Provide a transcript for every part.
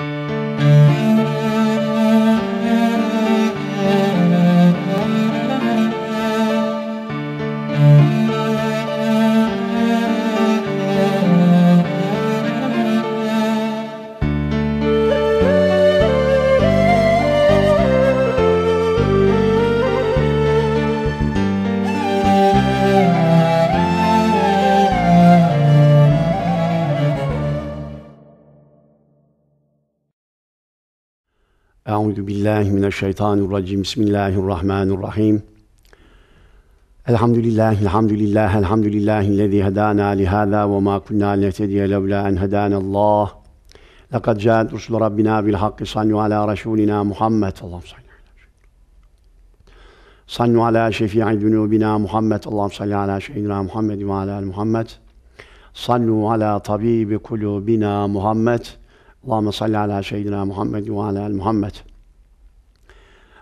Thank you. billahi mineşşeytanirracim. Bismillahirrahmanirrahim. Elhamdülillah, elhamdülillah, elhamdülillah, lezî hedâna lihâzâ ve mâ kunnâ lihtediye levlâ en hedânallâh. Lekad câet rusul Rabbina bil hakkı sallu alâ rasûlinâ Muhammed. Allah'ım salli sallu ala şefii zunubina Muhammed Allahu salli ala şeyhina Muhammed ve ala Muhammed sallu ala tabibi kulubina Muhammed Allahumme salli ala şeyhina Muhammed ve ala Muhammed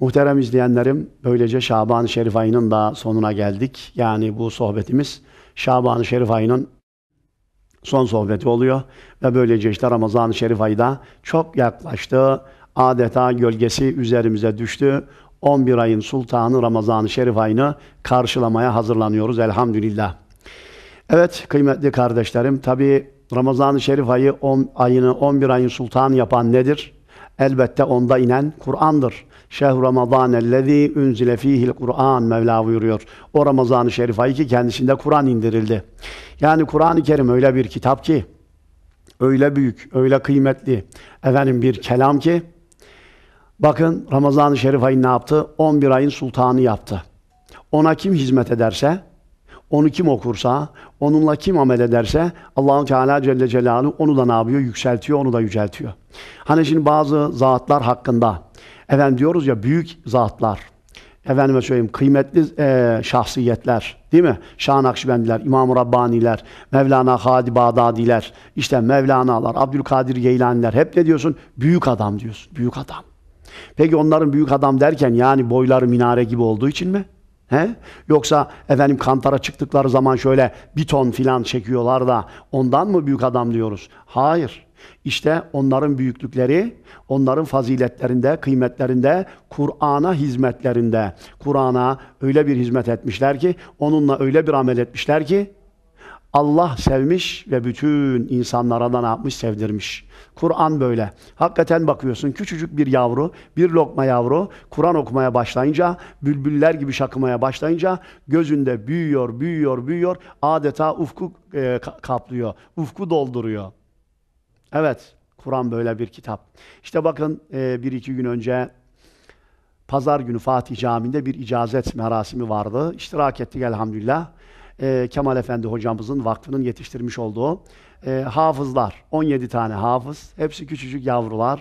Muhterem izleyenlerim, böylece Şaban-ı Şerif ayının da sonuna geldik. Yani bu sohbetimiz Şaban-ı Şerif ayının son sohbeti oluyor. Ve böylece işte Ramazan-ı Şerif ayı da çok yaklaştı. Adeta gölgesi üzerimize düştü. 11 ayın sultanı Ramazan-ı Şerif ayını karşılamaya hazırlanıyoruz elhamdülillah. Evet kıymetli kardeşlerim tabi Ramazan-ı Şerif ayı on, ayını 11 ayın sultanı yapan nedir? Elbette onda inen Kur'an'dır. Şehr Ramazan ellezî unzile fîhil Kur'an Mevla buyuruyor. O Ramazan-ı Şerif ayı ki kendisinde Kur'an indirildi. Yani Kur'an-ı Kerim öyle bir kitap ki öyle büyük, öyle kıymetli efendim bir kelam ki bakın Ramazan-ı Şerif ayı ne yaptı? 11 ayın sultanı yaptı. Ona kim hizmet ederse onu kim okursa, onunla kim amel ederse Allahu Teala Celle Celaluhu onu da ne yapıyor? Yükseltiyor, onu da yüceltiyor. Hani şimdi bazı zatlar hakkında Efendim diyoruz ya büyük zatlar, efendime söyleyeyim kıymetli e, şahsiyetler değil mi? Şah Nakşibendiler, İmam-ı Rabbaniler, Mevlana Hadi Bağdadiler, işte Mevlana'lar, Abdülkadir Geylaniler hep ne diyorsun? Büyük adam diyorsun, büyük adam. Peki onların büyük adam derken yani boyları minare gibi olduğu için mi? He? Yoksa efendim kantara çıktıkları zaman şöyle bir ton filan çekiyorlar da ondan mı büyük adam diyoruz? Hayır. İşte onların büyüklükleri, onların faziletlerinde, kıymetlerinde, Kur'an'a hizmetlerinde. Kur'an'a öyle bir hizmet etmişler ki, onunla öyle bir amel etmişler ki, Allah sevmiş ve bütün insanlara da ne yapmış? Sevdirmiş. Kur'an böyle. Hakikaten bakıyorsun küçücük bir yavru, bir lokma yavru Kur'an okumaya başlayınca, bülbüller gibi şakımaya başlayınca gözünde büyüyor, büyüyor, büyüyor. Adeta ufku e, kaplıyor, ufku dolduruyor. Evet, Kur'an böyle bir kitap. İşte bakın e, bir iki gün önce Pazar günü Fatih Camii'nde bir icazet merasimi vardı. İştirak ettik elhamdülillah. E, Kemal Efendi hocamızın vakfının yetiştirmiş olduğu e, hafızlar. 17 tane hafız. Hepsi küçücük yavrular.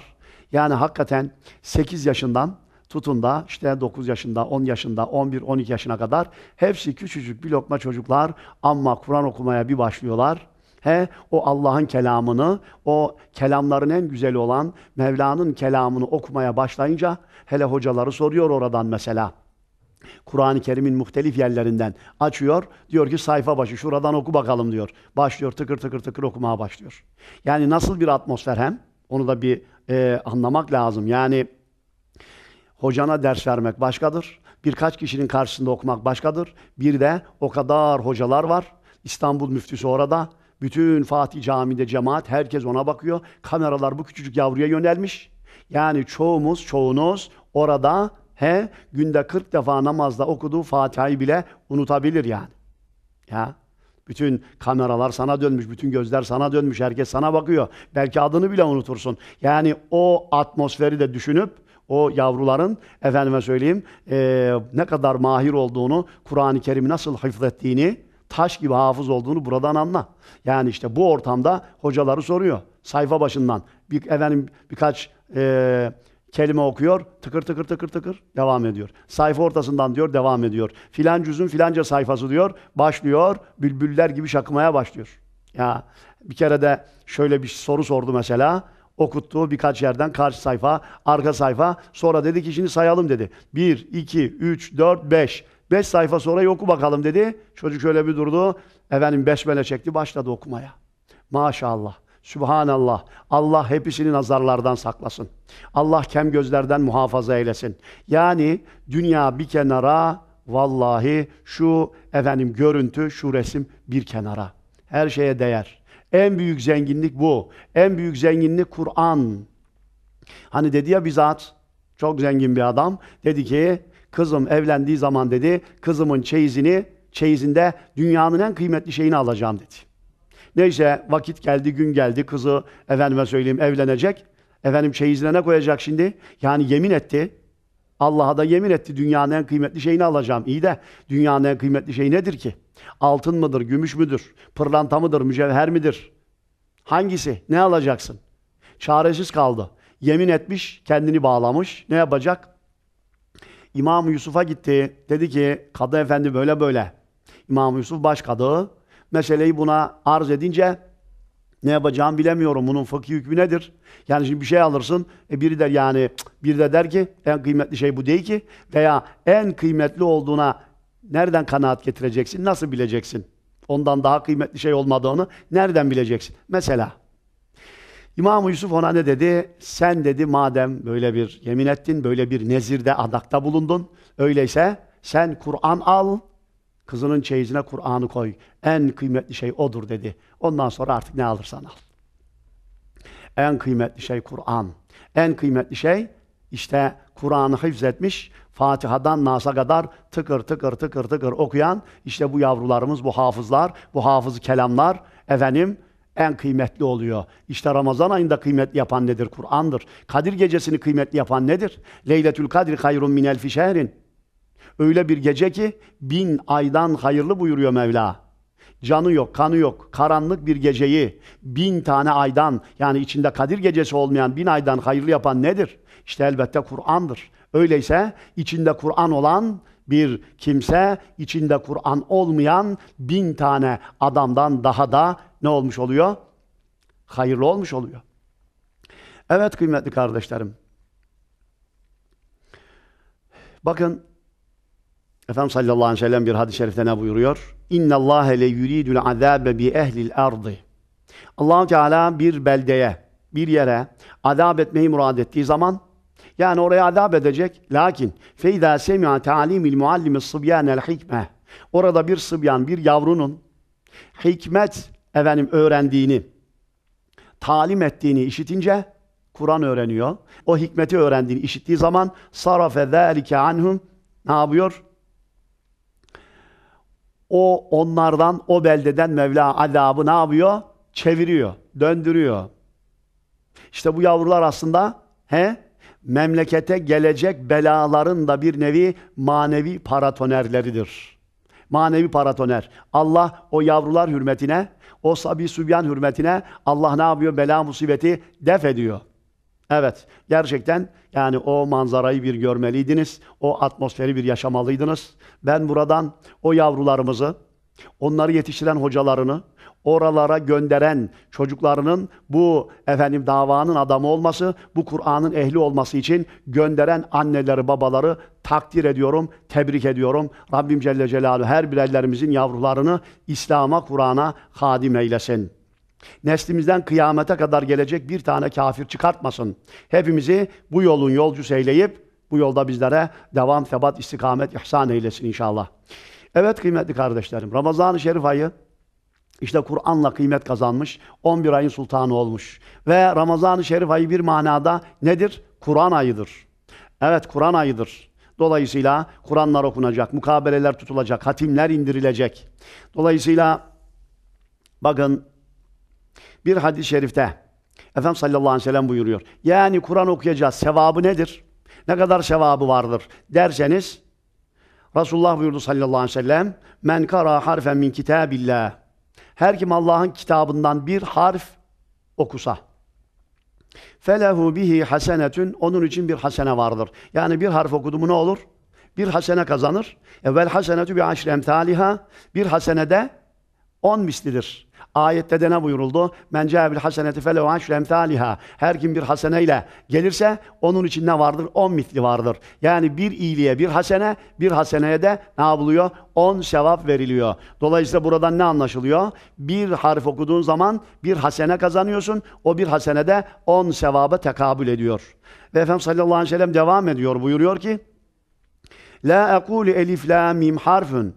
Yani hakikaten 8 yaşından tutun da işte 9 yaşında, 10 yaşında, 11, 12 yaşına kadar hepsi küçücük bir lokma çocuklar ama Kur'an okumaya bir başlıyorlar. He, o Allah'ın kelamını, o kelamların en güzeli olan Mevla'nın kelamını okumaya başlayınca hele hocaları soruyor oradan mesela. Kur'an-ı Kerim'in muhtelif yerlerinden açıyor. Diyor ki sayfa başı şuradan oku bakalım diyor. Başlıyor tıkır tıkır tıkır okumaya başlıyor. Yani nasıl bir atmosfer hem? Onu da bir e, anlamak lazım. Yani hocana ders vermek başkadır. Birkaç kişinin karşısında okumak başkadır. Bir de o kadar hocalar var. İstanbul müftüsü orada. Bütün Fatih Camii'nde cemaat, herkes ona bakıyor. Kameralar bu küçücük yavruya yönelmiş. Yani çoğumuz, çoğunuz orada he günde 40 defa namazda okuduğu Fatiha'yı bile unutabilir yani. Ya bütün kameralar sana dönmüş, bütün gözler sana dönmüş, herkes sana bakıyor. Belki adını bile unutursun. Yani o atmosferi de düşünüp o yavruların efendime söyleyeyim e, ne kadar mahir olduğunu, Kur'an-ı Kerim'i nasıl hıfzettiğini taş gibi hafız olduğunu buradan anla. Yani işte bu ortamda hocaları soruyor. Sayfa başından bir, efendim, birkaç e, kelime okuyor. Tıkır tıkır tıkır tıkır devam ediyor. Sayfa ortasından diyor devam ediyor. Filan cüzün filanca sayfası diyor. Başlıyor. Bülbüller gibi şakmaya başlıyor. Ya bir kere de şöyle bir soru sordu mesela okuttuğu birkaç yerden karşı sayfa, arka sayfa. Sonra dedi ki şimdi sayalım dedi. 1, 2, 3, 4, 5. Beş sayfa sonra oku bakalım dedi. Çocuk şöyle bir durdu. Efendim besmele çekti. Başladı okumaya. Maşallah. Subhanallah. Allah hepsini nazarlardan saklasın. Allah kem gözlerden muhafaza eylesin. Yani dünya bir kenara, vallahi şu efendim görüntü, şu resim bir kenara. Her şeye değer. En büyük zenginlik bu. En büyük zenginlik Kur'an. Hani dedi ya bizzat çok zengin bir adam dedi ki Kızım evlendiği zaman dedi, kızımın çeyizini, çeyizinde dünyanın en kıymetli şeyini alacağım dedi. Neyse vakit geldi, gün geldi. Kızı efendime söyleyeyim evlenecek. Efendim çeyizine ne koyacak şimdi? Yani yemin etti. Allah'a da yemin etti dünyanın en kıymetli şeyini alacağım. İyi de dünyanın en kıymetli şeyi nedir ki? Altın mıdır, gümüş müdür, pırlanta mıdır, mücevher midir? Hangisi? Ne alacaksın? Çaresiz kaldı. Yemin etmiş, kendini bağlamış. Ne yapacak? İmam Yusuf'a gitti. Dedi ki kadı efendi böyle böyle. İmam Yusuf başkadı. Meseleyi buna arz edince ne yapacağım bilemiyorum. Bunun fakih hükmü nedir? Yani şimdi bir şey alırsın. E biri der yani biri de der ki en kıymetli şey bu değil ki. Veya en kıymetli olduğuna nereden kanaat getireceksin? Nasıl bileceksin? Ondan daha kıymetli şey olmadığını nereden bileceksin? Mesela İmam Yusuf ona ne dedi? Sen dedi madem böyle bir yemin ettin, böyle bir nezirde, adakta bulundun. Öyleyse sen Kur'an al, kızının çeyizine Kur'an'ı koy. En kıymetli şey odur dedi. Ondan sonra artık ne alırsan al. En kıymetli şey Kur'an. En kıymetli şey işte Kur'an'ı hıfzetmiş, Fatiha'dan Nas'a kadar tıkır tıkır tıkır tıkır okuyan işte bu yavrularımız, bu hafızlar, bu hafız kelamlar efendim en kıymetli oluyor. İşte Ramazan ayında kıymetli yapan nedir? Kur'an'dır. Kadir gecesini kıymetli yapan nedir? Leyletül Kadir hayrun min elfi şehrin. Öyle bir gece ki bin aydan hayırlı buyuruyor Mevla. Canı yok, kanı yok. Karanlık bir geceyi bin tane aydan yani içinde Kadir gecesi olmayan bin aydan hayırlı yapan nedir? İşte elbette Kur'an'dır. Öyleyse içinde Kur'an olan bir kimse içinde Kur'an olmayan bin tane adamdan daha da ne olmuş oluyor? Hayırlı olmuş oluyor. Evet kıymetli kardeşlerim. Bakın Efendimiz sallallahu aleyhi ve sellem bir hadis-i şerifte ne buyuruyor? İnna Allah le yuridul azabe bi ehlil ardı. Allah Teala bir beldeye, bir yere azap etmeyi murad ettiği zaman yani oraya azap edecek. Lakin feyda semi'a ta'limil muallimi sıbyan el hikme. Orada bir sıbyan, bir yavrunun hikmet efendim öğrendiğini, talim ettiğini işitince Kur'an öğreniyor. O hikmeti öğrendiğini işittiği zaman sarafe zâlike anhum ne yapıyor? O onlardan, o beldeden Mevla azabı ne yapıyor? Çeviriyor, döndürüyor. İşte bu yavrular aslında he memlekete gelecek belaların da bir nevi manevi paratonerleridir. Manevi paratoner. Allah o yavrular hürmetine o sabi sübyan hürmetine Allah ne yapıyor? Bela musibeti def ediyor. Evet, gerçekten yani o manzarayı bir görmeliydiniz. O atmosferi bir yaşamalıydınız. Ben buradan o yavrularımızı, onları yetiştiren hocalarını, oralara gönderen çocuklarının bu efendim davanın adamı olması, bu Kur'an'ın ehli olması için gönderen anneleri, babaları takdir ediyorum, tebrik ediyorum. Rabbim Celle Celaluhu her birerlerimizin yavrularını İslam'a, Kur'an'a hadim eylesin. Neslimizden kıyamete kadar gelecek bir tane kafir çıkartmasın. Hepimizi bu yolun yolcusu eyleyip bu yolda bizlere devam, sebat, istikamet, ihsan eylesin inşallah. Evet kıymetli kardeşlerim, Ramazan-ı Şerif ayı işte Kur'an'la kıymet kazanmış, 11 ayın sultanı olmuş. Ve Ramazan-ı Şerif ayı bir manada nedir? Kur'an ayıdır. Evet Kur'an ayıdır. Dolayısıyla Kur'anlar okunacak, mukabeleler tutulacak, hatimler indirilecek. Dolayısıyla bakın bir hadis-i şerifte Efendimiz sallallahu aleyhi ve sellem buyuruyor. Yani Kur'an okuyacağız. Sevabı nedir? Ne kadar sevabı vardır derseniz Resulullah buyurdu sallallahu aleyhi ve sellem men kara harfen min kitabillah her kim Allah'ın kitabından bir harf okusa. Felehu bihi hasenetün. Onun için bir hasene vardır. Yani bir harf okudu mu ne olur? Bir hasene kazanır. Evvel hasenetü bi aşri emtaliha. Bir de on mislidir. Ayette de ne buyuruldu? Men cebil haseneti felehu aşru emsaliha. Her kim bir haseneyle gelirse onun için ne vardır? On misli vardır. Yani bir iyiliğe bir hasene, bir haseneye de ne yapılıyor? On sevap veriliyor. Dolayısıyla buradan ne anlaşılıyor? Bir harf okuduğun zaman bir hasene kazanıyorsun. O bir hasene de on sevaba tekabül ediyor. Ve Efendimiz sallallahu aleyhi ve sellem devam ediyor. Buyuruyor ki La ekulu elif la mim harfun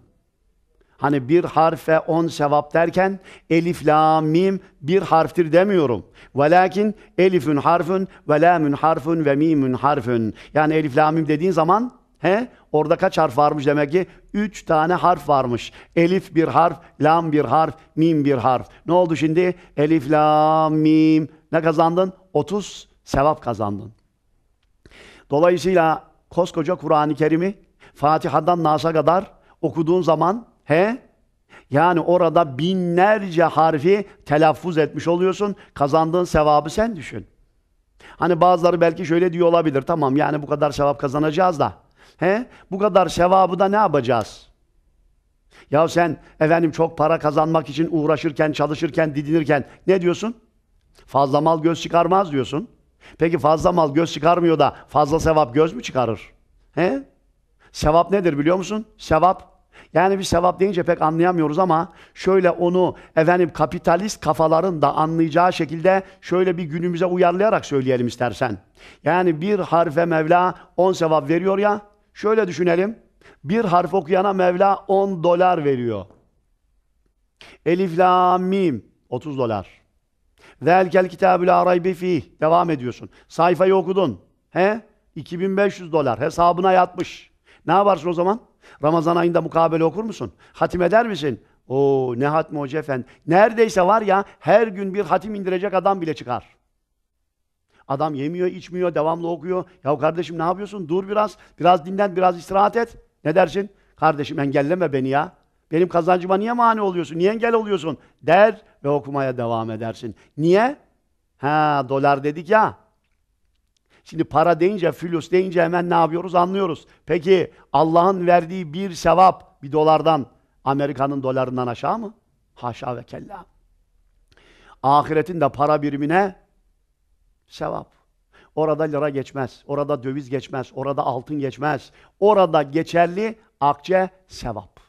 Hani bir harfe on sevap derken elif, la, mim bir harftir demiyorum. Velakin elifün harfün ve lamün harfün ve mimün harfün. Yani elif, la, mim dediğin zaman he orada kaç harf varmış demek ki? Üç tane harf varmış. Elif bir harf, lam bir harf, mim bir harf. Ne oldu şimdi? Elif, la, mim. Ne kazandın? 30 sevap kazandın. Dolayısıyla koskoca Kur'an-ı Kerim'i Fatiha'dan Nas'a kadar okuduğun zaman He? Yani orada binlerce harfi telaffuz etmiş oluyorsun. Kazandığın sevabı sen düşün. Hani bazıları belki şöyle diyor olabilir. Tamam yani bu kadar sevap kazanacağız da. He? Bu kadar sevabı da ne yapacağız? Ya sen efendim çok para kazanmak için uğraşırken, çalışırken, didinirken ne diyorsun? Fazla mal göz çıkarmaz diyorsun. Peki fazla mal göz çıkarmıyor da fazla sevap göz mü çıkarır? He? Sevap nedir biliyor musun? Sevap yani bir sevap deyince pek anlayamıyoruz ama şöyle onu efendim kapitalist kafaların da anlayacağı şekilde şöyle bir günümüze uyarlayarak söyleyelim istersen. Yani bir harfe Mevla 10 sevap veriyor ya şöyle düşünelim. Bir harf okuyana Mevla 10 dolar veriyor. Elif la mim 30 dolar. Zelkel kitabü la raybe fih. Devam ediyorsun. Sayfayı okudun. He? 2500 dolar hesabına yatmış. Ne yaparsın o zaman? Ramazan ayında mukabele okur musun? Hatim eder misin? O ne hatmi hoca efendi. Neredeyse var ya her gün bir hatim indirecek adam bile çıkar. Adam yemiyor, içmiyor, devamlı okuyor. Ya kardeşim ne yapıyorsun? Dur biraz. Biraz dinlen, biraz istirahat et. Ne dersin? Kardeşim engelleme beni ya. Benim kazancıma niye mani oluyorsun? Niye engel oluyorsun? Der ve okumaya devam edersin. Niye? Ha dolar dedik ya. Şimdi para deyince, flüs deyince hemen ne yapıyoruz anlıyoruz. Peki Allah'ın verdiği bir sevap bir dolardan Amerika'nın dolarından aşağı mı? Haşa ve kella. Ahiretin de para birimine sevap. Orada lira geçmez, orada döviz geçmez, orada altın geçmez. Orada geçerli akçe sevap.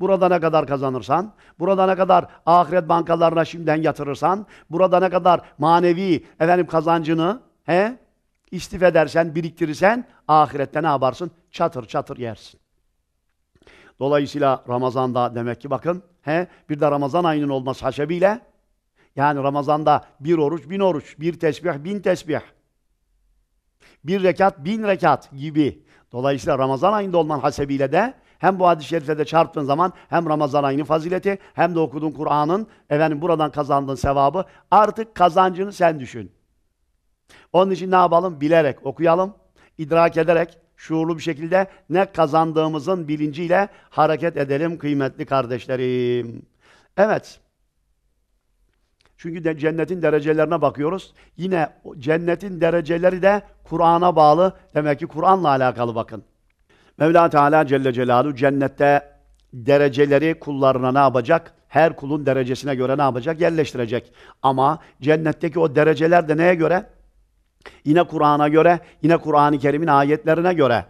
Burada ne kadar kazanırsan, burada ne kadar ahiret bankalarına şimdiden yatırırsan, burada ne kadar manevi efendim kazancını he, İstif edersen, biriktirirsen ahirette ne yaparsın? Çatır çatır yersin. Dolayısıyla Ramazan'da demek ki bakın he, bir de Ramazan ayının olması hasebiyle yani Ramazan'da bir oruç bin oruç, bir tesbih bin tesbih, bir rekat bin rekat gibi. Dolayısıyla Ramazan ayında olman hasebiyle de hem bu hadis-i şerife de çarptığın zaman hem Ramazan ayının fazileti hem de okuduğun Kur'an'ın efendim buradan kazandığın sevabı artık kazancını sen düşün. Onun için ne yapalım? Bilerek okuyalım, idrak ederek, şuurlu bir şekilde ne kazandığımızın bilinciyle hareket edelim kıymetli kardeşlerim. Evet. Çünkü de cennetin derecelerine bakıyoruz. Yine cennetin dereceleri de Kur'an'a bağlı. Demek ki Kur'an'la alakalı bakın. Mevla Teala Celle Celaluhu cennette dereceleri kullarına ne yapacak? Her kulun derecesine göre ne yapacak? Yerleştirecek. Ama cennetteki o dereceler de neye göre? Yine Kur'an'a göre, yine Kur'an-ı Kerim'in ayetlerine göre.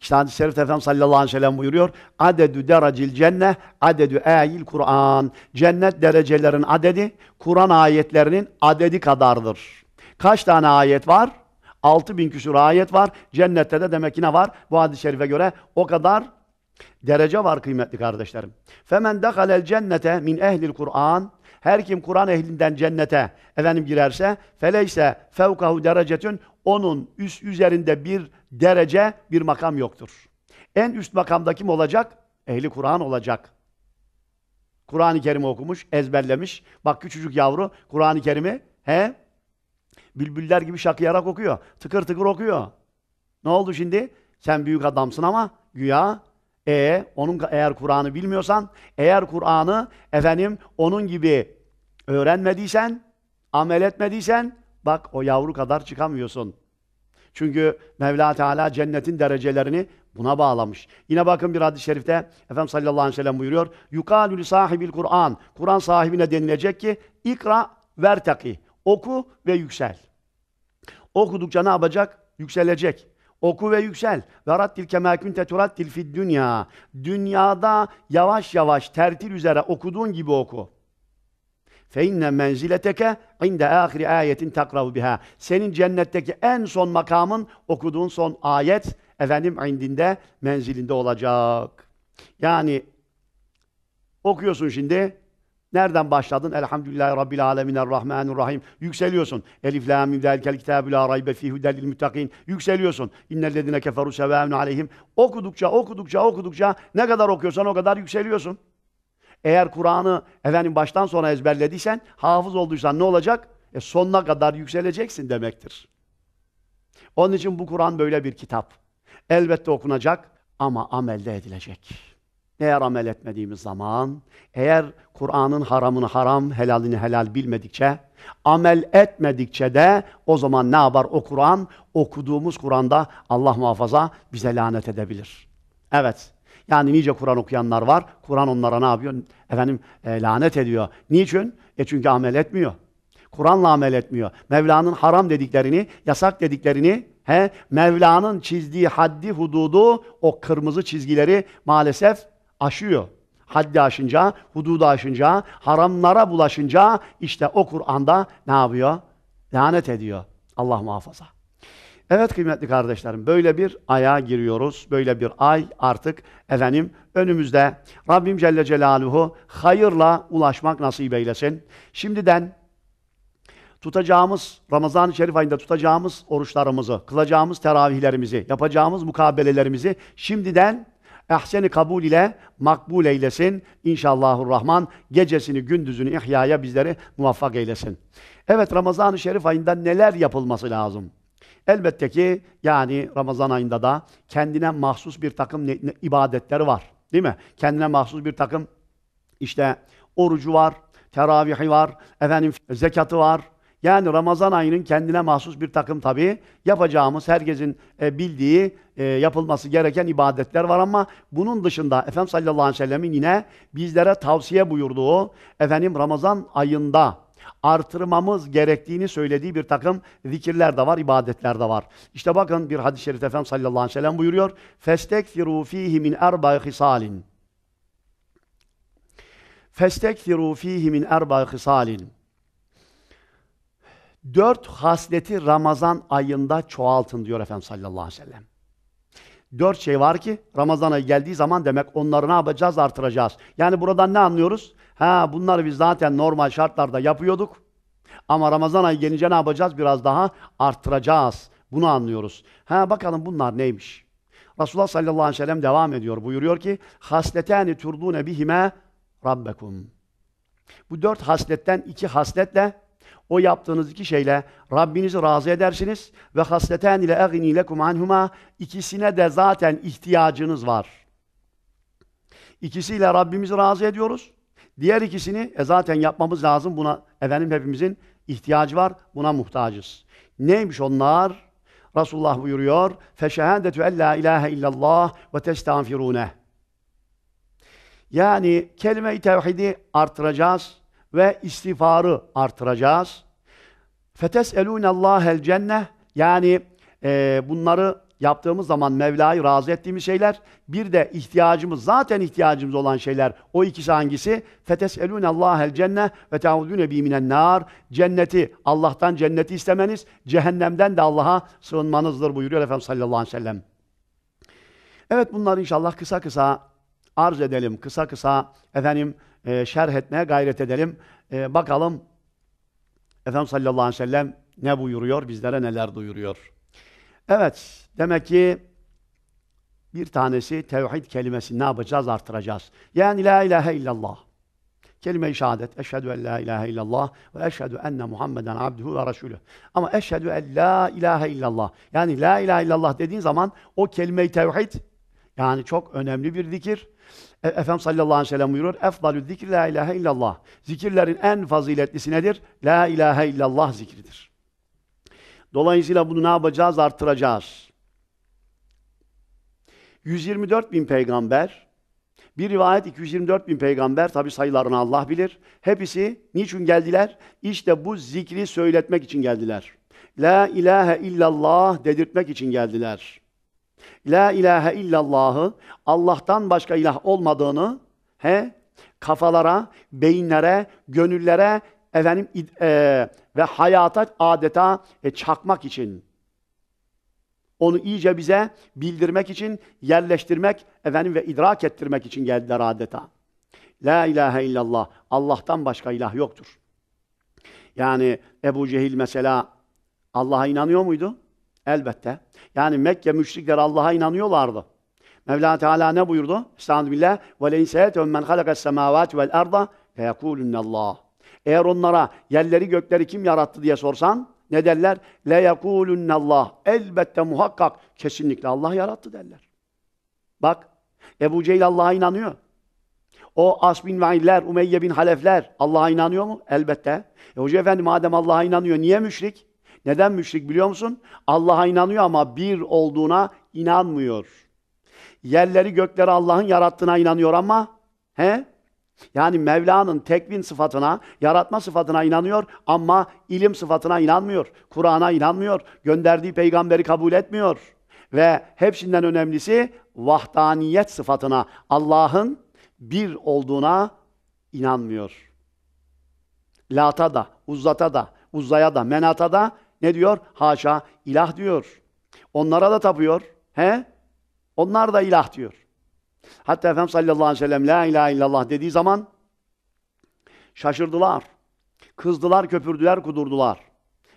İşte hadis şerif şerifte Efendimiz sallallahu aleyhi ve sellem buyuruyor. Adedü deracil cennet, adedü eyil Kur'an. Cennet derecelerin adedi, Kur'an ayetlerinin adedi kadardır. Kaç tane ayet var? 6 bin küsur ayet var. Cennette de demek ki ne var? Bu hadis-i şerife göre o kadar derece var kıymetli kardeşlerim. Femen dehalel cennete min ehlil Kur'an her kim Kur'an ehlinden cennete efendim girerse feleyse fevkahu derecetün onun üst üzerinde bir derece bir makam yoktur. En üst makamda kim olacak? Ehli Kur'an olacak. Kur'an-ı Kerim'i okumuş, ezberlemiş. Bak küçücük yavru Kur'an-ı Kerim'i he? Bülbüller gibi şakıyarak okuyor. Tıkır tıkır okuyor. Ne oldu şimdi? Sen büyük adamsın ama güya e onun eğer Kur'an'ı bilmiyorsan, eğer Kur'an'ı efendim onun gibi öğrenmediysen, amel etmediysen bak o yavru kadar çıkamıyorsun. Çünkü Mevla Teala cennetin derecelerini buna bağlamış. Yine bakın bir hadis-i şerifte Efendim sallallahu aleyhi ve sellem buyuruyor. Yukalü sahibil Kur'an. Kur'an sahibine denilecek ki ikra vertaki. Oku ve yüksel. Okudukça ne yapacak? Yükselecek. Oku ve yüksel. Ve rattil kemâ kunte turattil fid dünya. Dünyada yavaş yavaş tertil üzere okuduğun gibi oku. Fe inne menzileteke inde ahiri ayetin takrav biha. Senin cennetteki en son makamın okuduğun son ayet efendim indinde menzilinde olacak. Yani okuyorsun şimdi Nereden başladın? Elhamdülillahi Rabbil aleminer rahmanir rahim. Yükseliyorsun. Elif la mim zelikel kitabu la raybe fihi hudelil muttakin. Yükseliyorsun. İnnellezine keferu sevaun aleyhim. Okudukça, okudukça, okudukça ne kadar okuyorsan o kadar yükseliyorsun. Eğer Kur'an'ı efendim baştan sona ezberlediysen, hafız olduysan ne olacak? E sonuna kadar yükseleceksin demektir. Onun için bu Kur'an böyle bir kitap. Elbette okunacak ama amelde edilecek eğer amel etmediğimiz zaman, eğer Kur'an'ın haramını haram, helalini helal bilmedikçe, amel etmedikçe de o zaman ne yapar o Kur'an? Okuduğumuz Kur'an'da Allah muhafaza bize lanet edebilir. Evet. Yani nice Kur'an okuyanlar var. Kur'an onlara ne yapıyor? Efendim e, lanet ediyor. Niçin? E çünkü amel etmiyor. Kur'an'la amel etmiyor. Mevla'nın haram dediklerini, yasak dediklerini, he, Mevla'nın çizdiği haddi, hududu, o kırmızı çizgileri maalesef aşıyor. Haddi aşınca, hududu aşınca, haramlara bulaşınca işte o Kur'an'da ne yapıyor? Lanet ediyor. Allah muhafaza. Evet kıymetli kardeşlerim böyle bir aya giriyoruz. Böyle bir ay artık efendim önümüzde. Rabbim Celle Celaluhu hayırla ulaşmak nasip eylesin. Şimdiden tutacağımız, Ramazan-ı Şerif ayında tutacağımız oruçlarımızı, kılacağımız teravihlerimizi, yapacağımız mukabelelerimizi şimdiden ehseni kabul ile makbul eylesin. İnşallahurrahman gecesini gündüzünü ihyaya bizleri muvaffak eylesin. Evet Ramazan-ı Şerif ayında neler yapılması lazım? Elbette ki yani Ramazan ayında da kendine mahsus bir takım ne, ne, ibadetleri var. Değil mi? Kendine mahsus bir takım işte orucu var, teravihi var, efendim zekatı var, yani Ramazan ayının kendine mahsus bir takım tabii yapacağımız, herkesin e, bildiği, e, yapılması gereken ibadetler var ama bunun dışında Efendimiz sallallahu aleyhi ve sellemin yine bizlere tavsiye buyurduğu, efendim Ramazan ayında artırmamız gerektiğini söylediği bir takım zikirler de var, ibadetler de var. İşte bakın bir hadis-i şerif Efendimiz sallallahu aleyhi ve sellem buyuruyor. فَاسْتَكْثِرُوا ف۪يهِ مِنْ اَرْبَى خِسَالٍ فَاسْتَكْثِرُوا ف۪يهِ مِنْ اَرْبَى خِسَالٍ Dört hasleti Ramazan ayında çoğaltın diyor Efendimiz sallallahu aleyhi ve sellem. Dört şey var ki Ramazana geldiği zaman demek onları ne yapacağız? Artıracağız. Yani buradan ne anlıyoruz? Ha bunları biz zaten normal şartlarda yapıyorduk. Ama Ramazan ayı gelince ne yapacağız? Biraz daha artıracağız. Bunu anlıyoruz. Ha bakalım bunlar neymiş? Resulullah sallallahu aleyhi ve sellem devam ediyor. Buyuruyor ki: hasleteni turdune bihime rabbekum." Bu dört hasletten iki hasletle o yaptığınız iki şeyle Rabbinizi razı edersiniz ve hasleten ile agni ile anhuma ikisine de zaten ihtiyacınız var. İkisiyle Rabbimizi razı ediyoruz. Diğer ikisini e zaten yapmamız lazım. Buna efendim hepimizin ihtiyacı var. Buna muhtacız. Neymiş onlar? Resulullah buyuruyor. Feşehadetü en la ilahe illallah ve testanfirune. Yani kelime-i tevhidi artıracağız ve istiğfarı artıracağız. Fetes فَتَسْأَلُونَ اللّٰهَ الْجَنَّةِ Yani e, bunları yaptığımız zaman Mevla'yı razı ettiğimiz şeyler, bir de ihtiyacımız, zaten ihtiyacımız olan şeyler, o ikisi hangisi? Fetes فَتَسْأَلُونَ اللّٰهَ الْجَنَّةِ وَتَعُدُونَ بِي مِنَ nar Cenneti, Allah'tan cenneti istemeniz, cehennemden de Allah'a sığınmanızdır buyuruyor Efendim sallallahu aleyhi ve sellem. Evet bunları inşallah kısa kısa arz edelim. Kısa kısa efendim e, şerh etmeye gayret edelim. E, bakalım Efendimiz sallallahu aleyhi ve sellem ne buyuruyor, bizlere neler duyuruyor. Evet, demek ki bir tanesi tevhid kelimesi ne yapacağız? Artıracağız. Yani la ilahe illallah. Kelime-i şehadet. Eşhedü en la ilahe illallah ve eşhedü enne Muhammeden abduhu ve rasulü. Ama eşhedü en la ilahe illallah. Yani la ilahe illallah dediğin zaman o kelime-i tevhid yani çok önemli bir zikir. E, sallallahu aleyhi ve sellem buyuruyor. Efdalü zikri la ilahe illallah. Zikirlerin en faziletlisi nedir? La ilahe illallah zikridir. Dolayısıyla bunu ne yapacağız? Artıracağız. 124 bin peygamber, bir rivayet 224 bin peygamber, tabi sayılarını Allah bilir. Hepsi niçin geldiler? İşte bu zikri söyletmek için geldiler. La ilahe illallah dedirtmek için geldiler. La ilahe illallahı Allah'tan başka ilah olmadığını he kafalara, beyinlere, gönüllere efendim e, ve hayata adeta e, çakmak için onu iyice bize bildirmek için, yerleştirmek efendim ve idrak ettirmek için geldiler adeta. La ilahe illallah. Allah'tan başka ilah yoktur. Yani Ebu Cehil mesela Allah'a inanıyor muydu? Elbette. Yani Mekke müşrikler Allah'a inanıyorlardı. Mevla Teala ne buyurdu? Estağfirullah. Ve leyn seyetum men halakas semavati vel arda feyekulunallah. Eğer onlara yerleri gökleri kim yarattı diye sorsan ne derler? Le yekulunallah. Elbette muhakkak kesinlikle Allah yarattı derler. Bak Ebu Cehil Allah'a inanıyor. O As bin Vailler, Umeyye bin Halefler Allah'a inanıyor mu? Elbette. E hoca efendi madem Allah'a inanıyor niye müşrik? Neden müşrik biliyor musun? Allah'a inanıyor ama bir olduğuna inanmıyor. Yerleri gökleri Allah'ın yarattığına inanıyor ama he? Yani Mevla'nın tekvin sıfatına, yaratma sıfatına inanıyor ama ilim sıfatına inanmıyor. Kur'an'a inanmıyor. Gönderdiği peygamberi kabul etmiyor. Ve hepsinden önemlisi vahdaniyet sıfatına, Allah'ın bir olduğuna inanmıyor. Lata da, Uzata da, Uzaya da, Menata da ne diyor? Haşa ilah diyor. Onlara da tapıyor. He? Onlar da ilah diyor. Hatta Efendimiz sallallahu aleyhi ve sellem la ilahe illallah dediği zaman şaşırdılar. Kızdılar, köpürdüler, kudurdular.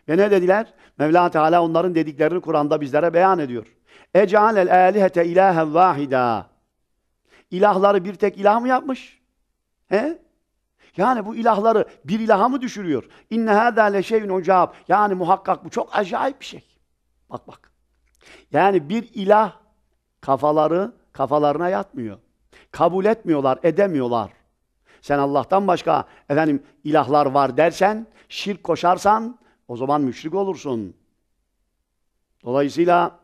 Ve ne dediler? Mevla Teala onların dediklerini Kur'an'da bizlere beyan ediyor. Ecealel alihete ilahen vahida. İlahları bir tek ilah mı yapmış? He? Yani bu ilahları bir ilaha mı düşürüyor? İnne hâzâ leşeyün ucâb. Yani muhakkak bu çok acayip bir şey. Bak bak. Yani bir ilah kafaları kafalarına yatmıyor. Kabul etmiyorlar, edemiyorlar. Sen Allah'tan başka efendim ilahlar var dersen, şirk koşarsan o zaman müşrik olursun. Dolayısıyla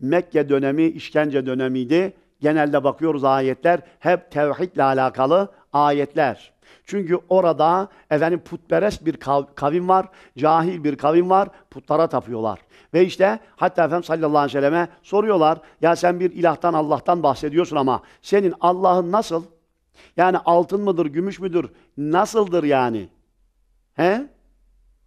Mekke dönemi işkence dönemiydi. Genelde bakıyoruz ayetler hep tevhidle alakalı ayetler. Çünkü orada efendim putperest bir kavim var, cahil bir kavim var, putlara tapıyorlar. Ve işte hatta Efendimiz sallallahu aleyhi ve selleme soruyorlar, ya sen bir ilahtan, Allah'tan bahsediyorsun ama senin Allah'ın nasıl? Yani altın mıdır, gümüş müdür? Nasıldır yani? He?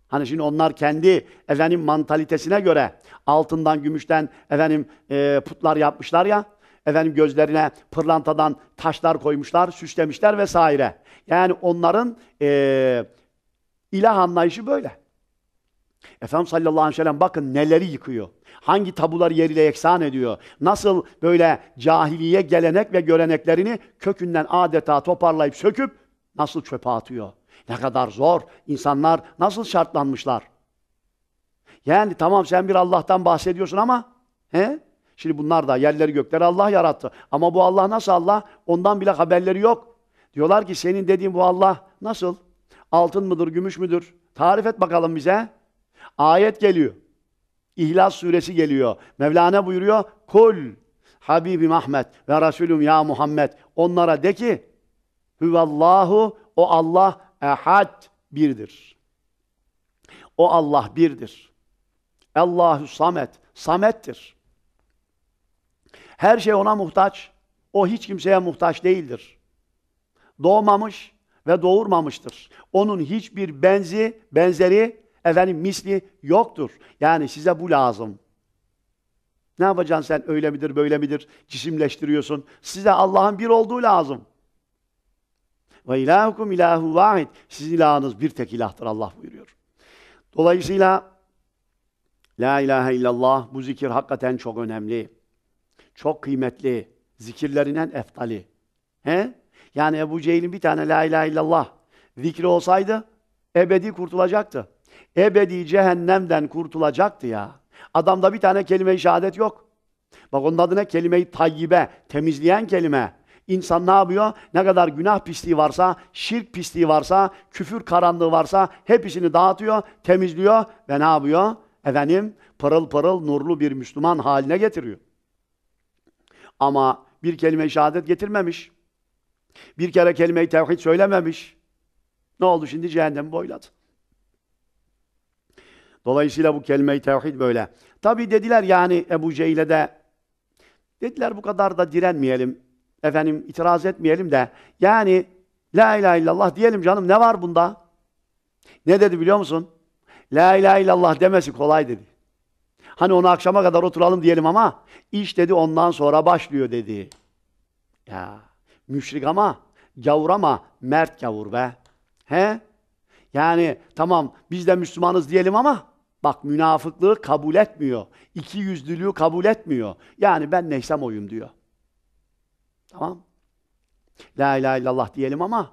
Hani şimdi onlar kendi efendim mantalitesine göre altından, gümüşten efendim e, putlar yapmışlar ya efendim gözlerine pırlantadan taşlar koymuşlar, süslemişler vesaire. Yani onların e, ilah anlayışı böyle. Efendim sallallahu aleyhi ve sellem bakın neleri yıkıyor. Hangi tabuları yeriyle eksan ediyor. Nasıl böyle cahiliye gelenek ve göreneklerini kökünden adeta toparlayıp söküp nasıl çöpe atıyor. Ne kadar zor. insanlar nasıl şartlanmışlar. Yani tamam sen bir Allah'tan bahsediyorsun ama he? Şimdi bunlar da yerleri gökleri Allah yarattı. Ama bu Allah nasıl Allah? Ondan bile haberleri yok. Diyorlar ki senin dediğin bu Allah nasıl? Altın mıdır, gümüş müdür? Tarif et bakalım bize. Ayet geliyor. İhlas suresi geliyor. Mevlana buyuruyor. Kul Habibim Ahmet ve Resulüm ya Muhammed. Onlara de ki Hüvallahu o Allah ehad birdir. O Allah birdir. Allahu samet. Samettir. Her şey ona muhtaç. O hiç kimseye muhtaç değildir. Doğmamış ve doğurmamıştır. Onun hiçbir benzi, benzeri, efendim misli yoktur. Yani size bu lazım. Ne yapacaksın sen öyle midir böyle midir cisimleştiriyorsun. Size Allah'ın bir olduğu lazım. Ve ilahukum ilahu vahid. Sizin ilahınız bir tek ilahtır Allah buyuruyor. Dolayısıyla La ilahe illallah bu zikir hakikaten çok önemli. Çok kıymetli. Zikirlerinden eftali. He? Yani Ebu Cehil'in bir tane la ilahe illallah zikri olsaydı ebedi kurtulacaktı. Ebedi cehennemden kurtulacaktı ya. Adamda bir tane kelime-i şehadet yok. Bak onun adına kelime-i tayyibe, temizleyen kelime. İnsan ne yapıyor? Ne kadar günah pisliği varsa, şirk pisliği varsa, küfür karanlığı varsa hepsini dağıtıyor, temizliyor ve ne yapıyor? Efendim pırıl pırıl nurlu bir Müslüman haline getiriyor. Ama bir kelime şehadet getirmemiş. Bir kere kelime-i tevhid söylememiş. Ne oldu şimdi? cehennem boyladı. Dolayısıyla bu kelime-i tevhid böyle. Tabi dediler yani Ebu Cehil'e de dediler bu kadar da direnmeyelim. Efendim itiraz etmeyelim de yani la ilahe illallah diyelim canım ne var bunda? Ne dedi biliyor musun? La ilahe illallah demesi kolay dedi. Hani onu akşama kadar oturalım diyelim ama iş dedi ondan sonra başlıyor dedi. Ya müşrik ama gavur ama mert gavur be. He? Yani tamam biz de Müslümanız diyelim ama bak münafıklığı kabul etmiyor. İki yüzlülüğü kabul etmiyor. Yani ben neysem oyum diyor. Tamam. La ilahe illallah diyelim ama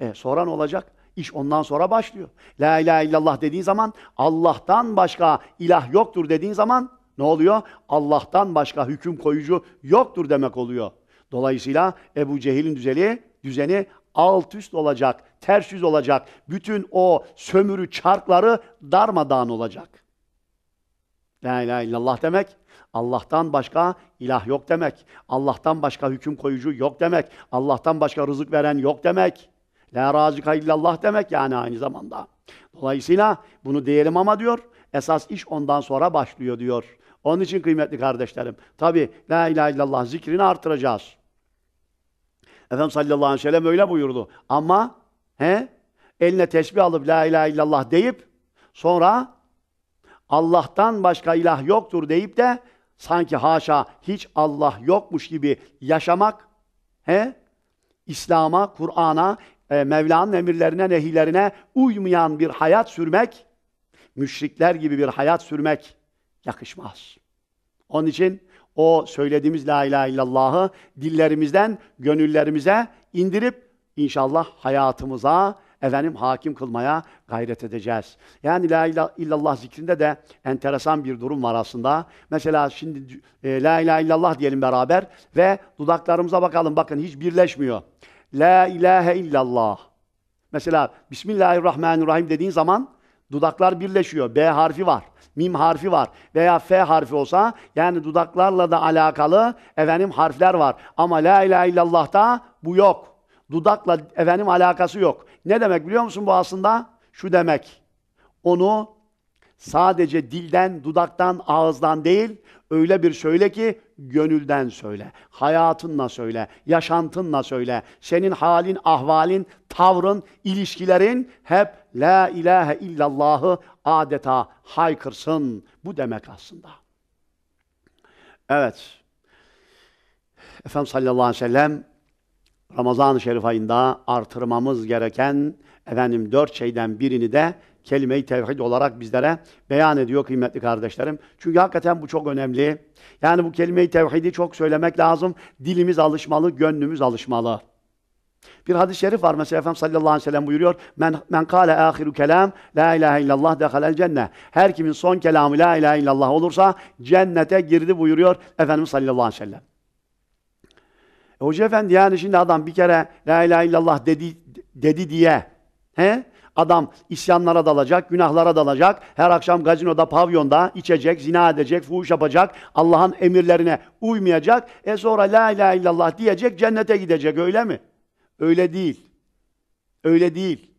e, soran olacak. İş ondan sonra başlıyor. La ilahe illallah dediğin zaman Allah'tan başka ilah yoktur dediğin zaman ne oluyor? Allah'tan başka hüküm koyucu yoktur demek oluyor. Dolayısıyla Ebu Cehil'in düzeni, düzeni alt üst olacak, ters yüz olacak. Bütün o sömürü çarkları darmadağın olacak. La ilahe illallah demek, Allah'tan başka ilah yok demek. Allah'tan başka hüküm koyucu yok demek. Allah'tan başka rızık veren yok demek. La razika illallah demek yani aynı zamanda. Dolayısıyla bunu diyelim ama diyor, esas iş ondan sonra başlıyor diyor. Onun için kıymetli kardeşlerim, tabi la ilahe illallah zikrini artıracağız. Efendim sallallahu aleyhi ve sellem öyle buyurdu. Ama he, eline tesbih alıp la ilahe illallah deyip sonra Allah'tan başka ilah yoktur deyip de sanki haşa hiç Allah yokmuş gibi yaşamak he İslam'a, Kur'an'a e, Mevla'nın emirlerine, nehilerine uymayan bir hayat sürmek, müşrikler gibi bir hayat sürmek yakışmaz. Onun için o söylediğimiz la ilahe illallahı dillerimizden gönüllerimize indirip inşallah hayatımıza efendim hakim kılmaya gayret edeceğiz. Yani la ilahe illallah zikrinde de enteresan bir durum var aslında. Mesela şimdi e, la ilahe illallah diyelim beraber ve dudaklarımıza bakalım bakın hiç birleşmiyor. La ilahe illallah. Mesela Bismillahirrahmanirrahim dediğin zaman dudaklar birleşiyor. B harfi var. Mim harfi var. Veya F harfi olsa yani dudaklarla da alakalı efendim harfler var. Ama La ilahe illallah'ta bu yok. Dudakla efendim alakası yok. Ne demek biliyor musun bu aslında? Şu demek. Onu Sadece dilden, dudaktan, ağızdan değil, öyle bir söyle ki gönülden söyle. Hayatınla söyle, yaşantınla söyle. Senin halin, ahvalin, tavrın, ilişkilerin hep la ilahe illallahı adeta haykırsın. Bu demek aslında. Evet. Efendimiz sallallahu aleyhi ve sellem Ramazan-ı Şerif ayında artırmamız gereken efendim dört şeyden birini de kelime-i tevhid olarak bizlere beyan ediyor kıymetli kardeşlerim. Çünkü hakikaten bu çok önemli. Yani bu kelime-i tevhidi çok söylemek lazım. Dilimiz alışmalı, gönlümüz alışmalı. Bir hadis-i şerif var. Mesela Efendimiz sallallahu aleyhi ve sellem buyuruyor. Men, men kâle âhiru kelam la ilahe illallah dehalel cenne. Her kimin son kelamı la ilahe illallah olursa cennete girdi buyuruyor Efendimiz sallallahu aleyhi ve sellem. E, Hoca efendi yani şimdi adam bir kere la ilahe illallah dedi, dedi diye he? Adam isyanlara dalacak, günahlara dalacak. Her akşam gazinoda, pavyonda içecek, zina edecek, fuhuş yapacak. Allah'ın emirlerine uymayacak. E sonra la ilahe illallah diyecek, cennete gidecek öyle mi? Öyle değil. Öyle değil.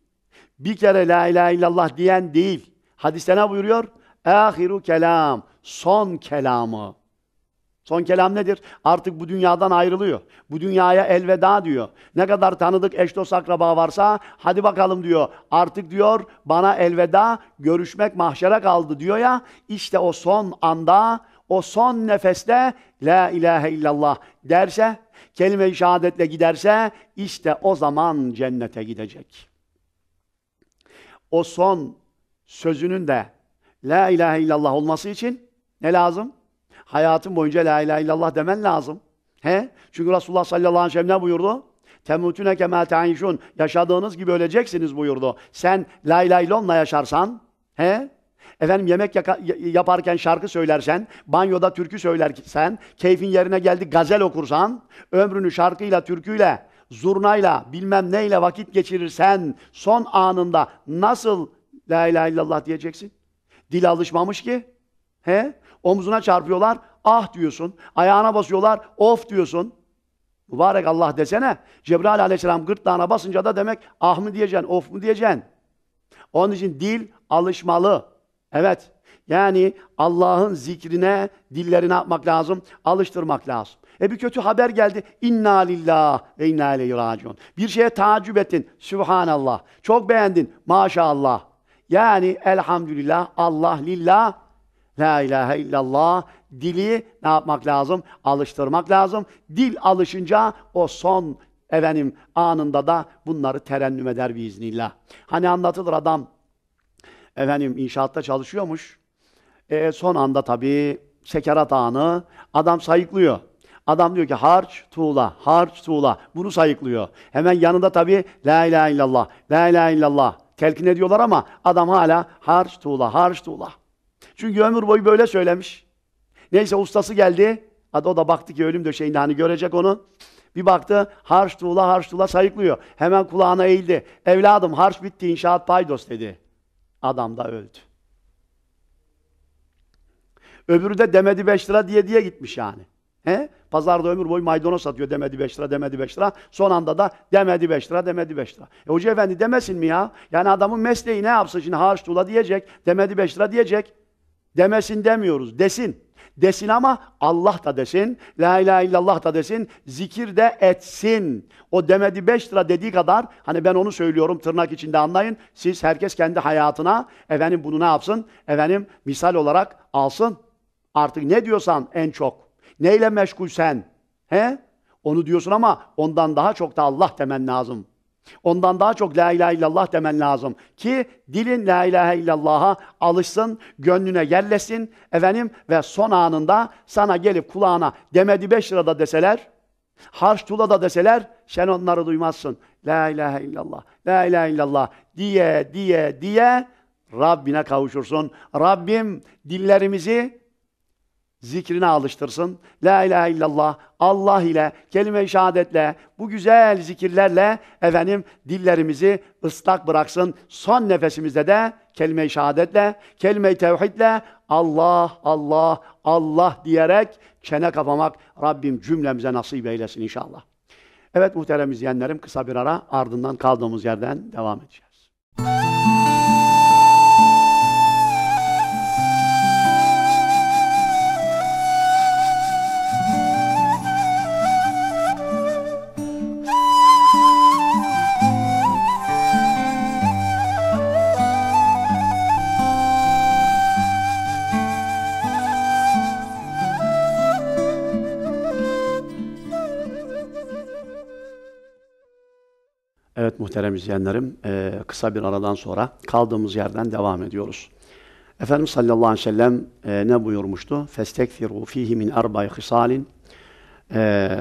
Bir kere la ilahe illallah diyen değil. Hadiste ne buyuruyor? Ahiru kelam. Son kelamı. Son kelam nedir? Artık bu dünyadan ayrılıyor. Bu dünyaya elveda diyor. Ne kadar tanıdık eş dost akraba varsa hadi bakalım diyor. Artık diyor bana elveda görüşmek mahşere kaldı diyor ya. İşte o son anda o son nefeste la ilahe illallah derse kelime-i şehadetle giderse işte o zaman cennete gidecek. O son sözünün de la ilahe illallah olması için ne lazım? hayatın boyunca la ilahe illallah demen lazım. He? Çünkü Resulullah sallallahu aleyhi ve sellem ne buyurdu? Temutüne kemâ te'ayşun. Yaşadığınız gibi öleceksiniz buyurdu. Sen la ilahe illallah'la yaşarsan, he? Efendim yemek yaka, yaparken şarkı söylersen, banyoda türkü söylersen, keyfin yerine geldi gazel okursan, ömrünü şarkıyla, türküyle, zurnayla, bilmem neyle vakit geçirirsen, son anında nasıl la ilahe illallah diyeceksin? Dil alışmamış ki. He? Omzuna çarpıyorlar, ah diyorsun. Ayağına basıyorlar, of diyorsun. Mübarek Allah desene. Cebrail aleyhisselam gırtlağına basınca da demek ah mı diyeceksin, of mu diyeceksin. Onun için dil alışmalı. Evet. Yani Allah'ın zikrine dillerini yapmak lazım, alıştırmak lazım. E bir kötü haber geldi. İnna lillah ve inna ileyhi raciun. Bir şeye tacip ettin. Sübhanallah. Çok beğendin. Maşallah. Yani elhamdülillah, Allah lillah La ilahe illallah dili ne yapmak lazım? Alıştırmak lazım. Dil alışınca o son efendim anında da bunları terennüm eder biiznillah. Hani anlatılır adam efendim inşaatta çalışıyormuş. E, son anda tabii şekerat anı adam sayıklıyor. Adam diyor ki harç, tuğla, harç, tuğla. Bunu sayıklıyor. Hemen yanında tabii la ilahe illallah, la ilahe illallah telkin ediyorlar ama adam hala harç, tuğla, harç, tuğla. Çünkü ömür boyu böyle söylemiş. Neyse ustası geldi. Hadi o da baktı ki ölüm döşeğinde hani görecek onu. Bir baktı harç tuğla harç tuğla sayıklıyor. Hemen kulağına eğildi. Evladım harç bitti inşaat paydos dedi. Adam da öldü. Öbürü de demedi 5 lira diye diye gitmiş yani. He? Pazarda ömür boyu maydanoz satıyor demedi 5 lira demedi 5 lira. Son anda da demedi 5 lira demedi 5 lira. E hoca efendi demesin mi ya? Yani adamın mesleği ne yapsın şimdi harç tuğla diyecek. Demedi 5 lira diyecek. Demesin demiyoruz. Desin. Desin ama Allah da desin. La ilahe illallah da desin. Zikir de etsin. O demedi 5 lira dediği kadar hani ben onu söylüyorum tırnak içinde anlayın. Siz herkes kendi hayatına efendim bunu ne yapsın? Efendim misal olarak alsın. Artık ne diyorsan en çok. Neyle meşgulsen? He? Onu diyorsun ama ondan daha çok da Allah demen lazım. Ondan daha çok la ilahe illallah demen lazım ki dilin la ilahe illallah'a alışsın, gönlüne yerleşsin efendim ve son anında sana gelip kulağına demedi 5 lirada deseler, harç tula da deseler sen onları duymazsın. La ilahe illallah, la ilahe illallah diye diye diye Rabbine kavuşursun. Rabbim dillerimizi zikrine alıştırsın. La ilahe illallah, Allah ile, kelime-i şehadetle, bu güzel zikirlerle efendim dillerimizi ıslak bıraksın. Son nefesimizde de kelime-i şehadetle, kelime-i tevhidle Allah, Allah, Allah diyerek çene kapamak Rabbim cümlemize nasip eylesin inşallah. Evet muhterem izleyenlerim kısa bir ara ardından kaldığımız yerden devam edeceğiz. Evet muhterem izleyenlerim, e, kısa bir aradan sonra kaldığımız yerden devam ediyoruz. Efendimiz sallallahu aleyhi ve sellem e, ne buyurmuştu? فَاسْتَكْفِرُوا ف۪يهِ مِنْ اَرْبَيْ خِسَالٍ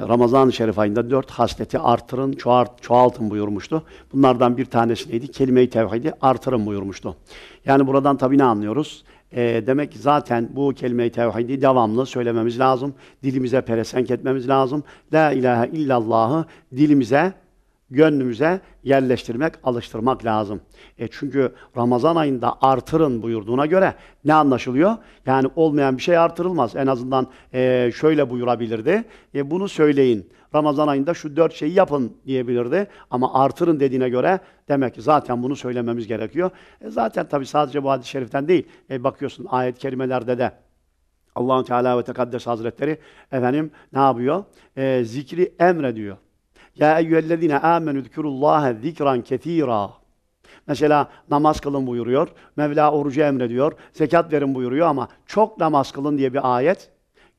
Ramazan-ı Şerif ayında dört hasleti artırın, çoğalt, çoğaltın buyurmuştu. Bunlardan bir tanesi neydi? Kelime-i tevhidi artırın buyurmuştu. Yani buradan tabii ne anlıyoruz? E, demek ki zaten bu kelime-i tevhidi devamlı söylememiz lazım. Dilimize peresenk etmemiz lazım. La ilahe illallahı dilimize gönlümüze yerleştirmek, alıştırmak lazım. E çünkü Ramazan ayında artırın buyurduğuna göre ne anlaşılıyor? Yani olmayan bir şey artırılmaz. En azından e, şöyle buyurabilirdi. E, bunu söyleyin. Ramazan ayında şu dört şeyi yapın diyebilirdi. Ama artırın dediğine göre demek ki zaten bunu söylememiz gerekiyor. E, zaten tabi sadece bu hadis-i şeriften değil. E, bakıyorsun ayet-i kerimelerde de Allahu Teala ve Tekaddes Hazretleri efendim ne yapıyor? E, zikri emrediyor. Ya eyyühellezine amenü zkurullaha zikran kesira. Mesela namaz kılın buyuruyor. Mevla orucu emrediyor. Zekat verin buyuruyor ama çok namaz kılın diye bir ayet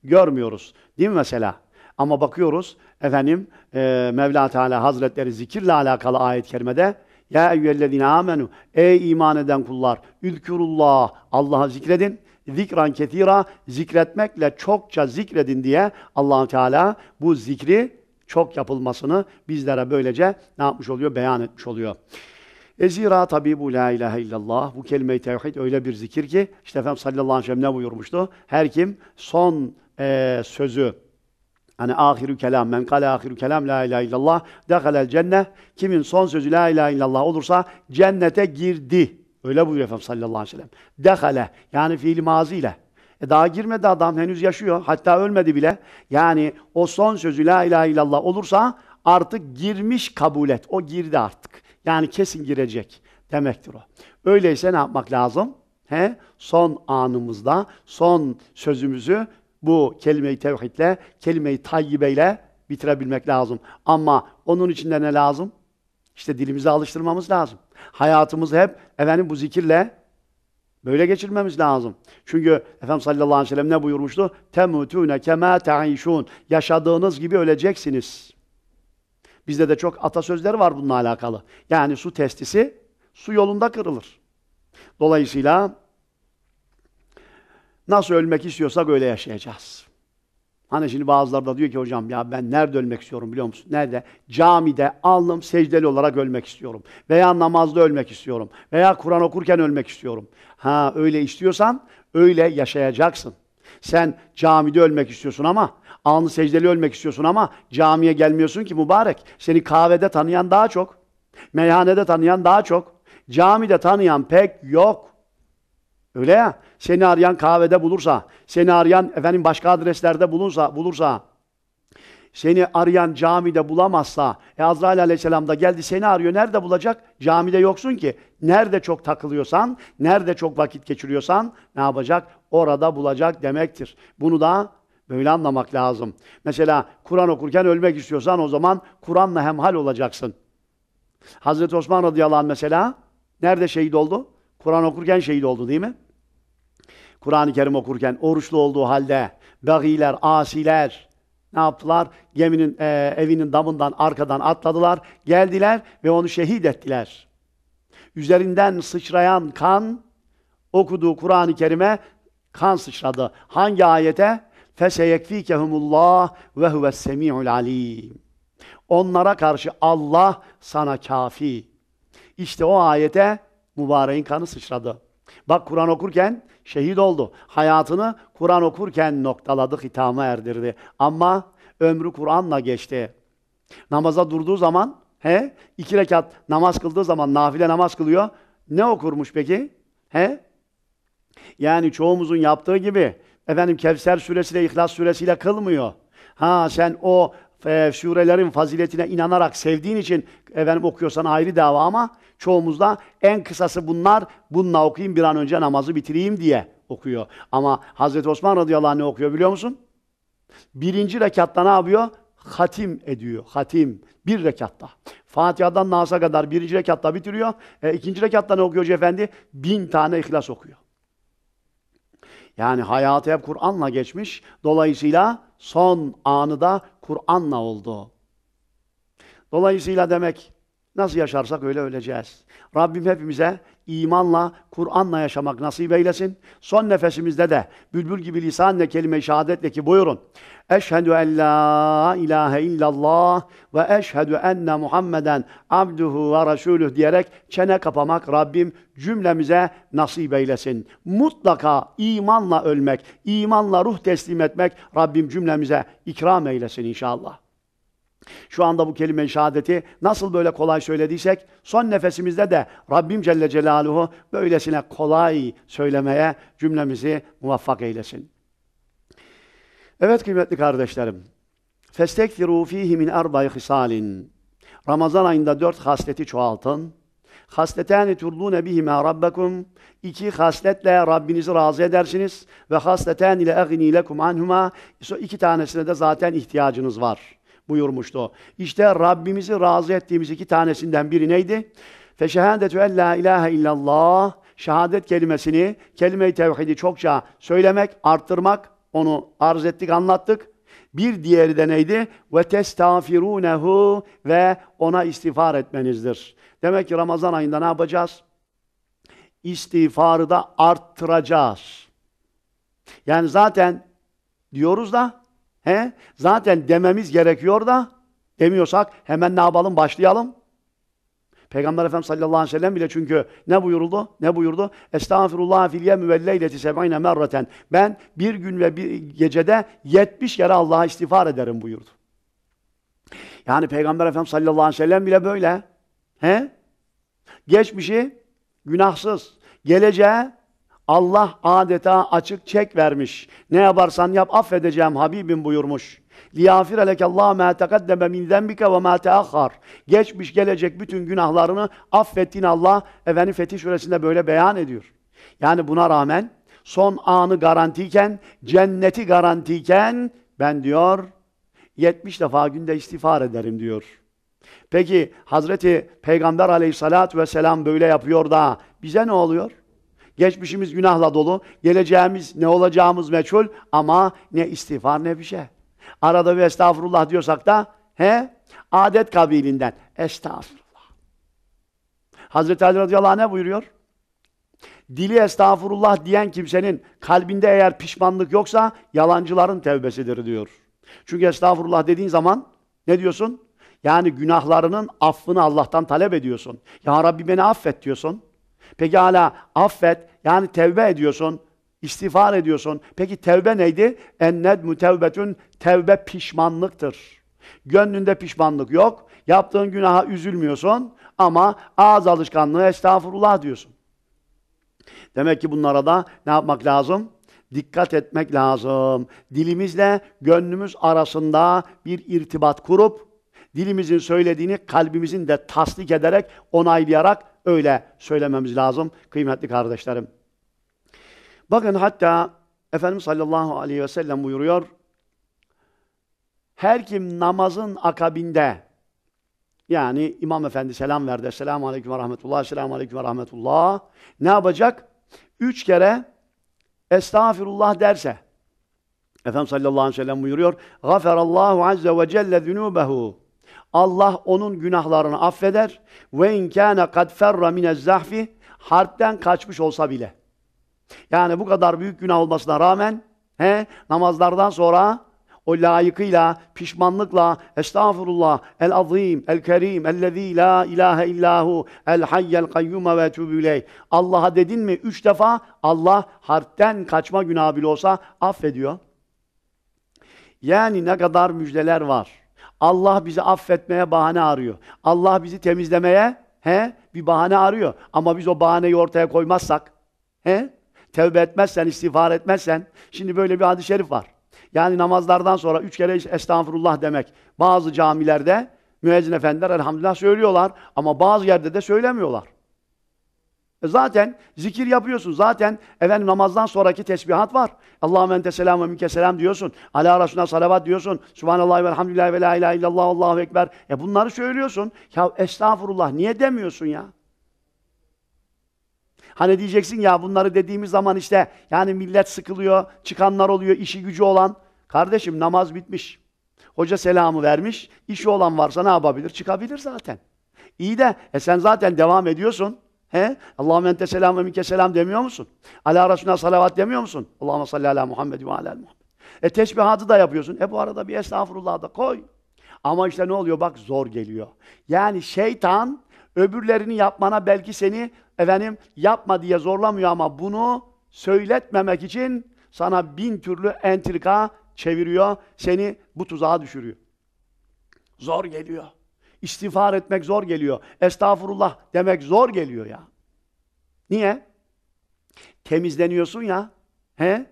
görmüyoruz. Değil mi mesela? Ama bakıyoruz efendim e, Mevla Teala Hazretleri zikirle alakalı ayet-i kerimede ya eyyühellezine amenu ey iman eden kullar ülkürullah Allah'a zikredin zikran ketira zikretmekle çokça zikredin diye allah Teala bu zikri çok yapılmasını bizlere böylece ne yapmış oluyor? Beyan etmiş oluyor. Ezira tabi bu la ilahe illallah. Bu kelime-i tevhid öyle bir zikir ki işte Efendimiz sallallahu aleyhi ve sellem ne buyurmuştu? Her kim son e, sözü Hani ahiru kelam, men kale ahiru kelam la ilahe illallah, dehalel cennet Kimin son sözü la ilahe illallah olursa cennete girdi. Öyle buyuruyor Efendimiz sallallahu aleyhi ve sellem. Dehale yani fiil maziyle. E daha girmedi adam henüz yaşıyor. Hatta ölmedi bile. Yani o son sözü la ilahe illallah olursa artık girmiş kabul et. O girdi artık. Yani kesin girecek demektir o. Öyleyse ne yapmak lazım? He? Son anımızda, son sözümüzü bu kelime-i tevhidle, kelime-i tayyibeyle bitirebilmek lazım. Ama onun içinde ne lazım? İşte dilimizi alıştırmamız lazım. Hayatımız hep efendim bu zikirle Böyle geçirmemiz lazım. Çünkü Efendimiz sallallahu aleyhi ve sellem ne buyurmuştu? Temutune kema ta'işun. Yaşadığınız gibi öleceksiniz. Bizde de çok atasözleri var bununla alakalı. Yani su testisi su yolunda kırılır. Dolayısıyla nasıl ölmek istiyorsak öyle yaşayacağız. Hani şimdi bazıları da diyor ki hocam ya ben nerede ölmek istiyorum biliyor musun? Nerede? Camide alnım secdeli olarak ölmek istiyorum. Veya namazda ölmek istiyorum. Veya Kur'an okurken ölmek istiyorum. Ha öyle istiyorsan öyle yaşayacaksın. Sen camide ölmek istiyorsun ama alnı secdeli ölmek istiyorsun ama camiye gelmiyorsun ki mübarek. Seni kahvede tanıyan daha çok. Meyhanede tanıyan daha çok. Camide tanıyan pek yok. Öyle ya. Seni arayan kahvede bulursa, seni arayan efendim başka adreslerde bulunsa, bulursa, seni arayan camide bulamazsa, e Azrail aleyhisselam da geldi seni arıyor, nerede bulacak? Camide yoksun ki. Nerede çok takılıyorsan, nerede çok vakit geçiriyorsan ne yapacak? Orada bulacak demektir. Bunu da böyle anlamak lazım. Mesela Kur'an okurken ölmek istiyorsan o zaman Kur'an'la hemhal olacaksın. Hazreti Osman radıyallahu anh mesela nerede şehit oldu? Kur'an okurken şehit oldu değil mi? Kur'an-ı Kerim okurken oruçlu olduğu halde bagiler, asiler ne yaptılar? Geminin e, evinin damından arkadan atladılar, geldiler ve onu şehit ettiler. Üzerinden sıçrayan kan okuduğu Kur'an-ı Kerim'e kan sıçradı. Hangi ayete? Feseyekfikehumullah ve huves semiul alim. Onlara karşı Allah sana kafi. İşte o ayete mübareğin kanı sıçradı. Bak Kur'an okurken şehit oldu. Hayatını Kur'an okurken noktaladı, hitama erdirdi. Ama ömrü Kur'an'la geçti. Namaza durduğu zaman, he, iki rekat namaz kıldığı zaman nafile namaz kılıyor. Ne okurmuş peki? He? Yani çoğumuzun yaptığı gibi efendim Kevser suresiyle İhlas suresiyle kılmıyor. Ha sen o e, surelerin faziletine inanarak sevdiğin için efendim okuyorsan ayrı dava ama çoğumuzda en kısası bunlar. Bununla okuyayım bir an önce namazı bitireyim diye okuyor. Ama Hazreti Osman radıyallahu anh ne okuyor biliyor musun? Birinci rekatta ne yapıyor? Hatim ediyor. Hatim. Bir rekatta. Fatiha'dan Nas'a kadar birinci rekatta bitiriyor. E, ikinci rekatta ne okuyor Hoca Efendi? Bin tane ihlas okuyor. Yani hayatı hep Kur'an'la geçmiş. Dolayısıyla son anı da Kur'an'la oldu. Dolayısıyla demek nasıl yaşarsak öyle öleceğiz. Rabbim hepimize imanla, Kur'an'la yaşamak nasip eylesin. Son nefesimizde de bülbül gibi lisanla kelime-i şehadetle ki buyurun. Eşhedü en la ilahe illallah ve eşhedü enne Muhammeden abduhu ve resulüh diyerek çene kapamak Rabbim cümlemize nasip eylesin. Mutlaka imanla ölmek, imanla ruh teslim etmek Rabbim cümlemize ikram eylesin inşallah. Şu anda bu kelime-i şehadeti nasıl böyle kolay söylediysek son nefesimizde de Rabbim Celle Celaluhu böylesine kolay söylemeye cümlemizi muvaffak eylesin. Evet kıymetli kardeşlerim. Festekfiru fihi min arba'i hisalin. Ramazan ayında dört hasleti çoğaltın. Hasletani turlune bihima rabbakum. İki hasletle Rabbinizi razı edersiniz. Ve hasleten ile agni lekum anhuma. İki tanesine de zaten ihtiyacınız var.'' buyurmuştu. İşte Rabbimizi razı ettiğimiz iki tanesinden biri neydi? Feşehadetü en la ilahe illallah şehadet kelimesini, kelime-i tevhidi çokça söylemek, arttırmak, onu arz ettik, anlattık. Bir diğeri de neydi? Ve testafirunehu ve ona istiğfar etmenizdir. Demek ki Ramazan ayında ne yapacağız? İstiğfarı da arttıracağız. Yani zaten diyoruz da He? Zaten dememiz gerekiyor da demiyorsak hemen ne yapalım başlayalım. Peygamber Efendimiz sallallahu aleyhi ve sellem bile çünkü ne buyuruldu Ne buyurdu? Estağfirullah fil yemi ve leyleti seb'ine merraten. Ben bir gün ve bir gecede 70 kere Allah'a istiğfar ederim buyurdu. Yani Peygamber Efendimiz sallallahu aleyhi ve sellem bile böyle. He? Geçmişi günahsız, geleceğe Allah adeta açık çek vermiş. Ne yaparsan yap affedeceğim Habibim buyurmuş. لِيَافِرَ لَكَ اللّٰهُ مَا تَقَدَّمَ مِنْ ذَنْبِكَ وَمَا تَأَخَّرْ Geçmiş gelecek bütün günahlarını affettiğin Allah, efendim Fetih Suresi'nde böyle beyan ediyor. Yani buna rağmen son anı garantiyken, cenneti garantiyken ben diyor 70 defa günde istiğfar ederim diyor. Peki Hazreti Peygamber aleyhissalatü vesselam böyle yapıyor da bize ne oluyor? Geçmişimiz günahla dolu. Geleceğimiz ne olacağımız meçhul ama ne istiğfar ne bir şey. Arada bir estağfurullah diyorsak da he adet kabilinden estağfurullah. Hazreti Ali radıyallahu anh ne buyuruyor? Dili estağfurullah diyen kimsenin kalbinde eğer pişmanlık yoksa yalancıların tevbesidir diyor. Çünkü estağfurullah dediğin zaman ne diyorsun? Yani günahlarının affını Allah'tan talep ediyorsun. Ya Rabbi beni affet diyorsun. Peki hala affet, yani tevbe ediyorsun, istiğfar ediyorsun. Peki tevbe neydi? Enned mütevbe'tün tevbe pişmanlıktır. Gönlünde pişmanlık yok, yaptığın günaha üzülmüyorsun ama ağız alışkanlığı estağfurullah diyorsun. Demek ki bunlara da ne yapmak lazım? Dikkat etmek lazım. Dilimizle gönlümüz arasında bir irtibat kurup dilimizin söylediğini kalbimizin de tasdik ederek, onaylayarak öyle söylememiz lazım kıymetli kardeşlerim. Bakın hatta Efendimiz sallallahu aleyhi ve sellem buyuruyor. Her kim namazın akabinde yani imam efendi selam verdi. Selamun aleyküm ve rahmetullah. Selamun aleyküm ve rahmetullah. Ne yapacak? Üç kere estağfirullah derse. Efendimiz sallallahu aleyhi ve sellem buyuruyor. Gaferallahu azze ve celle zunubehu. Allah onun günahlarını affeder. Ve in kana kad ferra minez zahfi harpten kaçmış olsa bile. Yani bu kadar büyük günah olmasına rağmen he, namazlardan sonra o layıkıyla, pişmanlıkla estağfurullah, el azim, el kerim, ellezî la ilahe illahu, el hayyel kayyume ve tübüley. Allah'a dedin mi üç defa Allah harpten kaçma günahı bile olsa affediyor. Yani ne kadar müjdeler var. Allah bizi affetmeye bahane arıyor. Allah bizi temizlemeye he bir bahane arıyor. Ama biz o bahaneyi ortaya koymazsak he tevbe etmezsen, istiğfar etmezsen şimdi böyle bir hadis-i şerif var. Yani namazlardan sonra üç kere estağfurullah demek. Bazı camilerde müezzin efendiler elhamdülillah söylüyorlar ama bazı yerde de söylemiyorlar. E zaten zikir yapıyorsun. Zaten efendim namazdan sonraki tesbihat var. Allahümme ente selam ve minke selam diyorsun. Ala Resulüne salavat diyorsun. Subhanallah ve elhamdülillah ve la ilahe illallah Allahu ekber. E bunları söylüyorsun. Ya estağfurullah niye demiyorsun ya? Hani diyeceksin ya bunları dediğimiz zaman işte yani millet sıkılıyor, çıkanlar oluyor, işi gücü olan. Kardeşim namaz bitmiş. Hoca selamı vermiş. İşi olan varsa ne yapabilir? Çıkabilir zaten. İyi de e sen zaten devam ediyorsun. He? Allahümme ente selam ve minke selam demiyor musun? Ala Resulüne salavat demiyor musun? Allahümme salli ala Muhammed ve ala Muhammed. E teşbihatı da yapıyorsun. E bu arada bir estağfurullah da koy. Ama işte ne oluyor? Bak zor geliyor. Yani şeytan öbürlerini yapmana belki seni efendim yapma diye zorlamıyor ama bunu söyletmemek için sana bin türlü entrika çeviriyor. Seni bu tuzağa düşürüyor. Zor geliyor. İstiğfar etmek zor geliyor. Estağfurullah demek zor geliyor ya. Niye? Temizleniyorsun ya. He?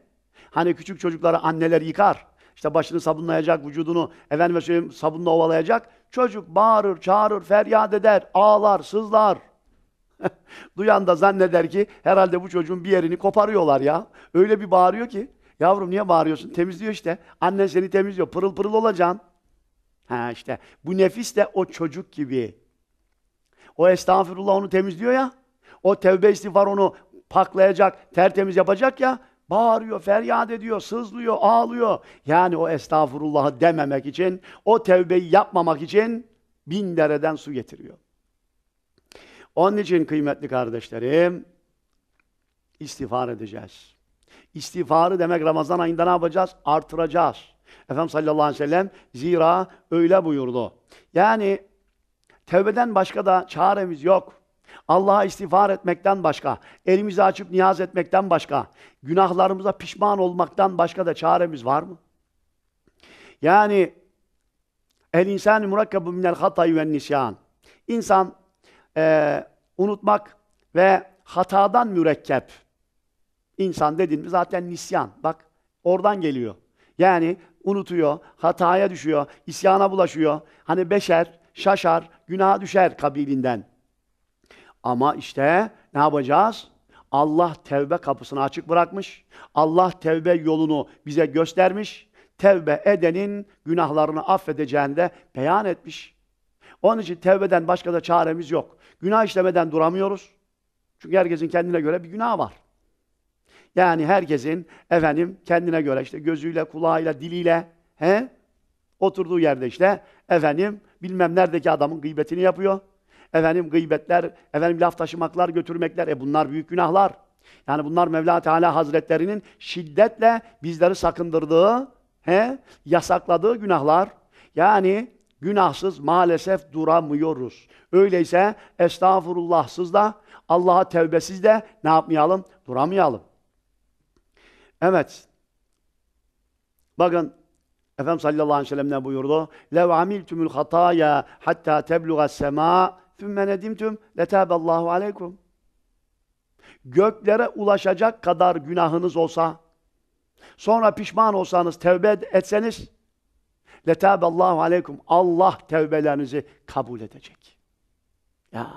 Hani küçük çocukları anneler yıkar. İşte başını sabunlayacak, vücudunu efendime söyleyeyim sabunla ovalayacak. Çocuk bağırır, çağırır, feryat eder, ağlar, sızlar. Duyan da zanneder ki herhalde bu çocuğun bir yerini koparıyorlar ya. Öyle bir bağırıyor ki. Yavrum niye bağırıyorsun? Temizliyor işte. Annen seni temizliyor. Pırıl pırıl olacaksın. Ha işte bu nefis de o çocuk gibi. O Estağfurullah onu temizliyor ya. O tevbe istiğfar onu paklayacak, tertemiz yapacak ya. Bağırıyor, feryat ediyor, sızlıyor, ağlıyor. Yani o Estağfurullahı dememek için, o tevbeyi yapmamak için bin dereden su getiriyor. Onun için kıymetli kardeşlerim, istiğfar edeceğiz. İstiğfarı demek Ramazan ayında ne yapacağız? Artıracağız. Efendimiz sallallahu aleyhi ve sellem zira öyle buyurdu. Yani tevbeden başka da çaremiz yok. Allah'a istiğfar etmekten başka, elimizi açıp niyaz etmekten başka, günahlarımıza pişman olmaktan başka da çaremiz var mı? Yani el insan murakkabu minel hatayı ve nisyan. İnsan e, unutmak ve hatadan mürekkep. İnsan dedin mi zaten nisyan. Bak oradan geliyor. Yani unutuyor, hataya düşüyor, isyana bulaşıyor. Hani beşer, şaşar, günaha düşer kabilinden. Ama işte ne yapacağız? Allah tevbe kapısını açık bırakmış. Allah tevbe yolunu bize göstermiş. Tevbe edenin günahlarını affedeceğini de beyan etmiş. Onun için tevbeden başka da çaremiz yok. Günah işlemeden duramıyoruz. Çünkü herkesin kendine göre bir günah var. Yani herkesin efendim kendine göre işte gözüyle, kulağıyla, diliyle he? oturduğu yerde işte efendim bilmem neredeki adamın gıybetini yapıyor. Efendim gıybetler, efendim laf taşımaklar, götürmekler. E bunlar büyük günahlar. Yani bunlar Mevla Teala Hazretlerinin şiddetle bizleri sakındırdığı, he? yasakladığı günahlar. Yani günahsız maalesef duramıyoruz. Öyleyse estağfurullahsız da Allah'a tevbesiz de ne yapmayalım? Duramayalım. Evet. Bakın Efendimiz sallallahu aleyhi ve sellem ne buyurdu? لَوْ عَمِلْتُمُ الْخَطَايَا حَتَّى تَبْلُغَ السَّمَاء ثُمَّ نَدِمْتُمْ لَتَابَ اللّٰهُ Göklere ulaşacak kadar günahınız olsa, sonra pişman olsanız, tevbe etseniz, لَتَابَ اللّٰهُ عَلَيْكُمْ Allah tevbelerinizi kabul edecek. Ya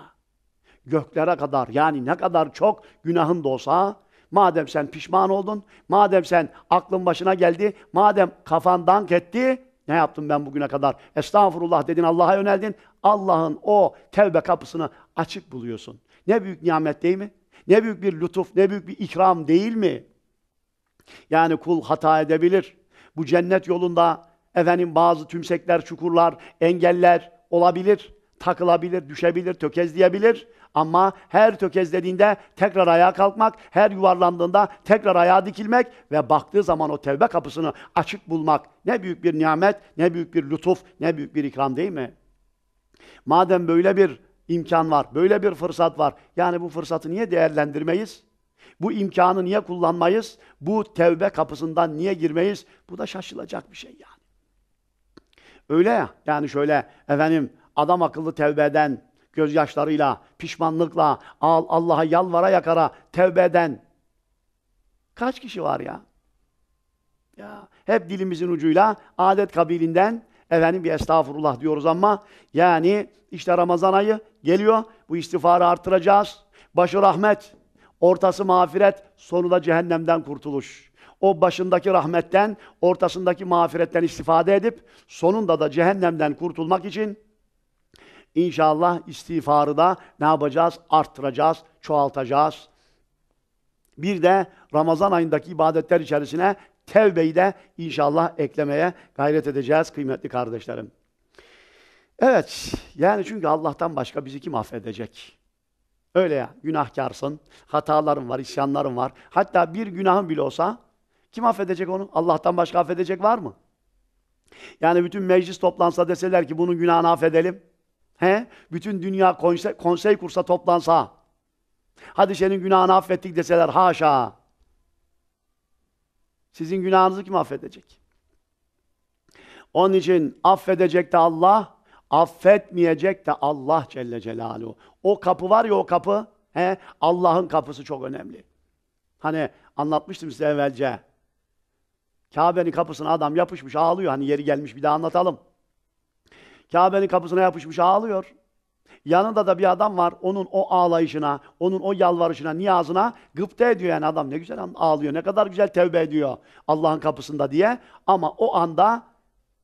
göklere kadar yani ne kadar çok günahın da olsa Madem sen pişman oldun, madem sen aklın başına geldi, madem kafan dank etti, ne yaptım ben bugüne kadar? Estağfurullah dedin, Allah'a yöneldin. Allah'ın o tevbe kapısını açık buluyorsun. Ne büyük nimet değil mi? Ne büyük bir lütuf, ne büyük bir ikram değil mi? Yani kul hata edebilir. Bu cennet yolunda efendim bazı tümsekler, çukurlar, engeller olabilir takılabilir, düşebilir, tökezleyebilir. Ama her tökezlediğinde tekrar ayağa kalkmak, her yuvarlandığında tekrar ayağa dikilmek ve baktığı zaman o tevbe kapısını açık bulmak ne büyük bir nimet, ne büyük bir lütuf, ne büyük bir ikram değil mi? Madem böyle bir imkan var, böyle bir fırsat var. Yani bu fırsatı niye değerlendirmeyiz? Bu imkanı niye kullanmayız? Bu tevbe kapısından niye girmeyiz? Bu da şaşılacak bir şey yani. Öyle ya. Yani şöyle efendim adam akıllı tevbe eden, gözyaşlarıyla, pişmanlıkla, Allah'a yalvara yakara tevbe eden kaç kişi var ya? Ya hep dilimizin ucuyla adet kabilinden efendim bir estağfurullah diyoruz ama yani işte Ramazan ayı geliyor. Bu istiğfarı artıracağız. Başı rahmet, ortası mağfiret, sonu da cehennemden kurtuluş. O başındaki rahmetten, ortasındaki mağfiretten istifade edip sonunda da cehennemden kurtulmak için İnşallah istiğfarı da ne yapacağız? Arttıracağız, çoğaltacağız. Bir de Ramazan ayındaki ibadetler içerisine tevbeyi de inşallah eklemeye gayret edeceğiz kıymetli kardeşlerim. Evet, yani çünkü Allah'tan başka bizi kim affedecek? Öyle ya, günahkarsın, hataların var, isyanların var. Hatta bir günahın bile olsa kim affedecek onu? Allah'tan başka affedecek var mı? Yani bütün meclis toplansa deseler ki bunun günahını affedelim. He? Bütün dünya konsey, konsey kursa toplansa. Hadi senin günahını affettik deseler haşa. Sizin günahınızı kim affedecek? Onun için affedecek de Allah, affetmeyecek de Allah Celle Celaluhu. O kapı var ya o kapı, he? Allah'ın kapısı çok önemli. Hani anlatmıştım size evvelce. Kabe'nin kapısına adam yapışmış ağlıyor. Hani yeri gelmiş bir daha anlatalım. Kabe'nin kapısına yapışmış ağlıyor. Yanında da bir adam var. Onun o ağlayışına, onun o yalvarışına, niyazına gıpta ediyor yani adam. Ne güzel ağlıyor, ne kadar güzel tevbe ediyor Allah'ın kapısında diye. Ama o anda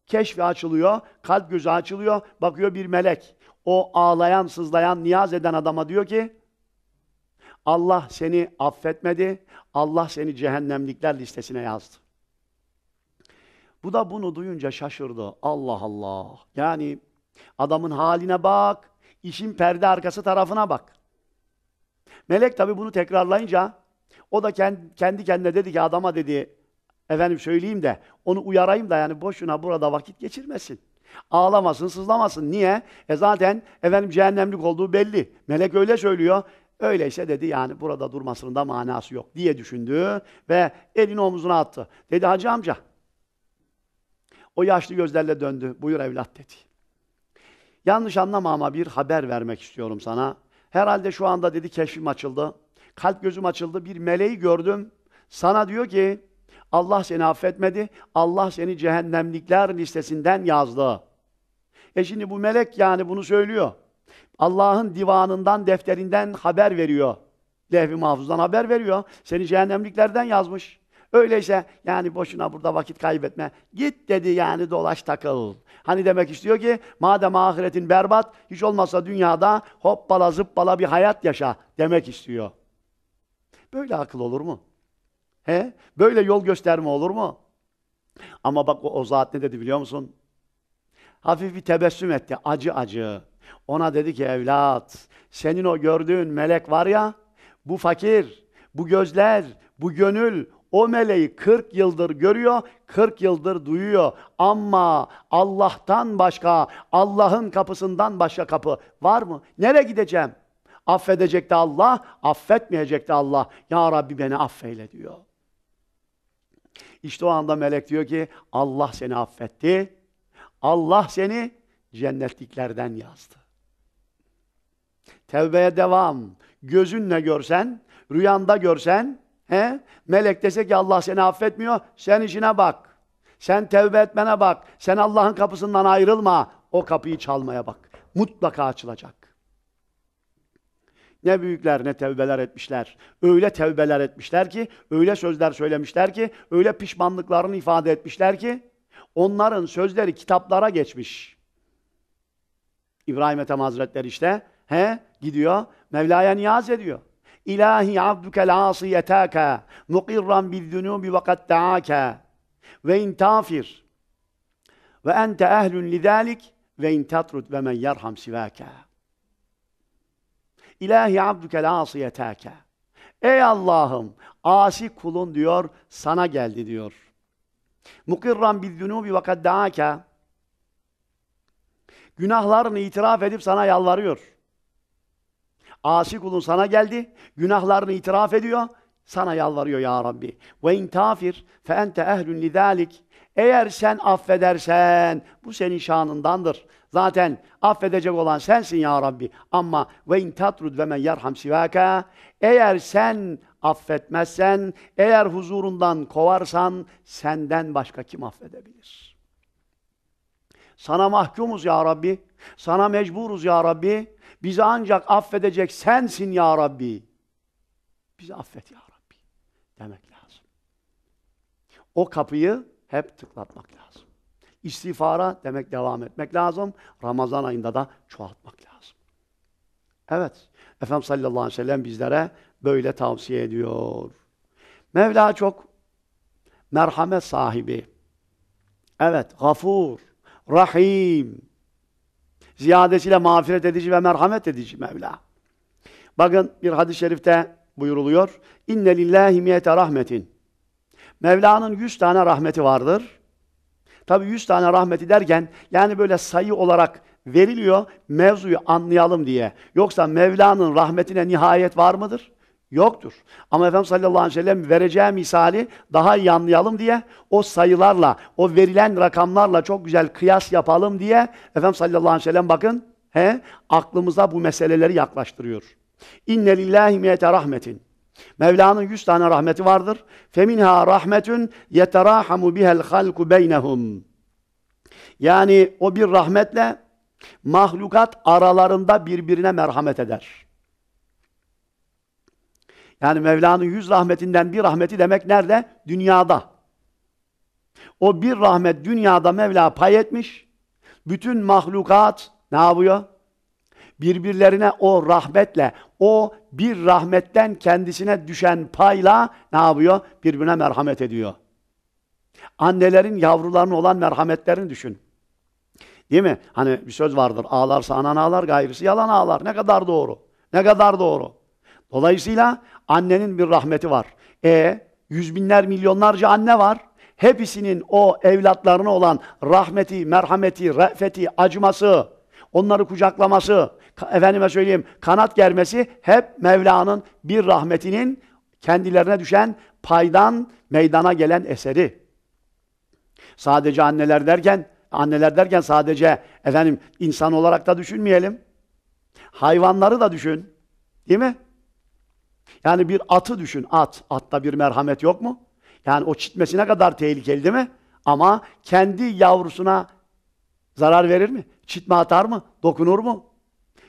keşfi açılıyor, kalp gözü açılıyor. Bakıyor bir melek. O ağlayan, sızlayan, niyaz eden adama diyor ki Allah seni affetmedi. Allah seni cehennemlikler listesine yazdı. Bu da bunu duyunca şaşırdı. Allah Allah. Yani adamın haline bak, işin perde arkası tarafına bak. Melek tabi bunu tekrarlayınca o da kendi kendine dedi ki adama dedi efendim söyleyeyim de onu uyarayım da yani boşuna burada vakit geçirmesin. Ağlamasın, sızlamasın. Niye? E zaten efendim cehennemlik olduğu belli. Melek öyle söylüyor. Öyleyse dedi yani burada durmasının da manası yok diye düşündü ve elini omzuna attı. Dedi hacı amca o yaşlı gözlerle döndü. Buyur evlat dedi. Yanlış anlama ama bir haber vermek istiyorum sana. Herhalde şu anda dedi keşfim açıldı. Kalp gözüm açıldı. Bir meleği gördüm. Sana diyor ki Allah seni affetmedi. Allah seni cehennemlikler listesinden yazdı. E şimdi bu melek yani bunu söylüyor. Allah'ın divanından, defterinden haber veriyor. Lehvi mahfuzdan haber veriyor. Seni cehennemliklerden yazmış. Öyleyse yani boşuna burada vakit kaybetme. Git dedi yani dolaş takıl. Hani demek istiyor ki madem ahiretin berbat hiç olmazsa dünyada hoppala zıppala bir hayat yaşa demek istiyor. Böyle akıl olur mu? He? Böyle yol gösterme olur mu? Ama bak o, o zat ne dedi biliyor musun? Hafif bir tebessüm etti acı acı. Ona dedi ki evlat senin o gördüğün melek var ya bu fakir, bu gözler, bu gönül o meleği 40 yıldır görüyor, 40 yıldır duyuyor. Ama Allah'tan başka, Allah'ın kapısından başka kapı var mı? Nereye gideceğim? Affedecek de Allah, affetmeyecek de Allah. Ya Rabbi beni affeyle diyor. İşte o anda melek diyor ki Allah seni affetti. Allah seni cennetliklerden yazdı. Tevbeye devam. Gözünle görsen, rüyanda görsen, He? Melek dese ki Allah seni affetmiyor. Sen işine bak. Sen tevbe etmene bak. Sen Allah'ın kapısından ayrılma. O kapıyı çalmaya bak. Mutlaka açılacak. Ne büyükler ne tevbeler etmişler. Öyle tevbeler etmişler ki, öyle sözler söylemişler ki, öyle pişmanlıklarını ifade etmişler ki, onların sözleri kitaplara geçmiş. İbrahim Ethem Hazretleri işte, he, gidiyor, Mevla'ya niyaz ediyor. İlahi abdukel asiyetâke muqirran bizzunûbi ve kad ta'âke ve in tafir ve ente ehlün lidâlik ve in tatrud ve men yerham sivâke. İlahi abdukel asiyetâke. Ey Allah'ım asi kulun diyor sana geldi diyor. Mukirran bizzunûbi ve kad Günahlarını itiraf edip sana yalvarıyor. Asi kulun sana geldi, günahlarını itiraf ediyor, sana yalvarıyor ya Rabbi. Ve in tafir fe ente ehlün lidalik. Eğer sen affedersen bu senin şanındandır. Zaten affedecek olan sensin ya Rabbi. Ama ve in tatrud ve men yerham sivaka. Eğer sen affetmezsen, eğer huzurundan kovarsan senden başka kim affedebilir? Sana mahkumuz ya Rabbi. Sana mecburuz ya Rabbi. Bizi ancak affedecek sensin ya Rabbi. Bizi affet ya Rabbi demek lazım. O kapıyı hep tıklatmak lazım. İstiğfara demek devam etmek lazım. Ramazan ayında da çoğaltmak lazım. Evet. Efendimiz sallallahu aleyhi ve sellem bizlere böyle tavsiye ediyor. Mevla çok merhamet sahibi. Evet, gafur, rahim ziyadesiyle mağfiret edici ve merhamet edici Mevla. Bakın bir hadis-i şerifte buyuruluyor. İnne lillahi miyete rahmetin. Mevla'nın yüz tane rahmeti vardır. Tabi yüz tane rahmeti derken yani böyle sayı olarak veriliyor mevzuyu anlayalım diye. Yoksa Mevla'nın rahmetine nihayet var mıdır? Yoktur. Ama Efendimiz sallallahu aleyhi ve sellem vereceği misali daha iyi anlayalım diye o sayılarla, o verilen rakamlarla çok güzel kıyas yapalım diye Efendimiz sallallahu aleyhi ve sellem bakın he, aklımıza bu meseleleri yaklaştırıyor. İnne lillahi miyete rahmetin. Mevla'nın yüz tane rahmeti vardır. Feminha rahmetün yeterahamu bihel halku beynehum. Yani o bir rahmetle mahlukat aralarında birbirine merhamet eder. Yani Mevla'nın yüz rahmetinden bir rahmeti demek nerede? Dünyada. O bir rahmet dünyada Mevla pay etmiş. Bütün mahlukat ne yapıyor? Birbirlerine o rahmetle, o bir rahmetten kendisine düşen payla ne yapıyor? Birbirine merhamet ediyor. Annelerin yavrularına olan merhametlerini düşün. Değil mi? Hani bir söz vardır. Ağlarsa anan ağlar, gayrısı yalan ağlar. Ne kadar doğru. Ne kadar doğru. Dolayısıyla annenin bir rahmeti var. E yüz binler milyonlarca anne var. Hepsinin o evlatlarına olan rahmeti, merhameti, re'feti, acıması, onları kucaklaması, efendime söyleyeyim kanat germesi hep Mevla'nın bir rahmetinin kendilerine düşen paydan meydana gelen eseri. Sadece anneler derken, anneler derken sadece efendim insan olarak da düşünmeyelim. Hayvanları da düşün. Değil mi? Yani bir atı düşün, at. Atta bir merhamet yok mu? Yani o çitmesine kadar tehlikeli değil mi? Ama kendi yavrusuna zarar verir mi? Çitme atar mı? Dokunur mu?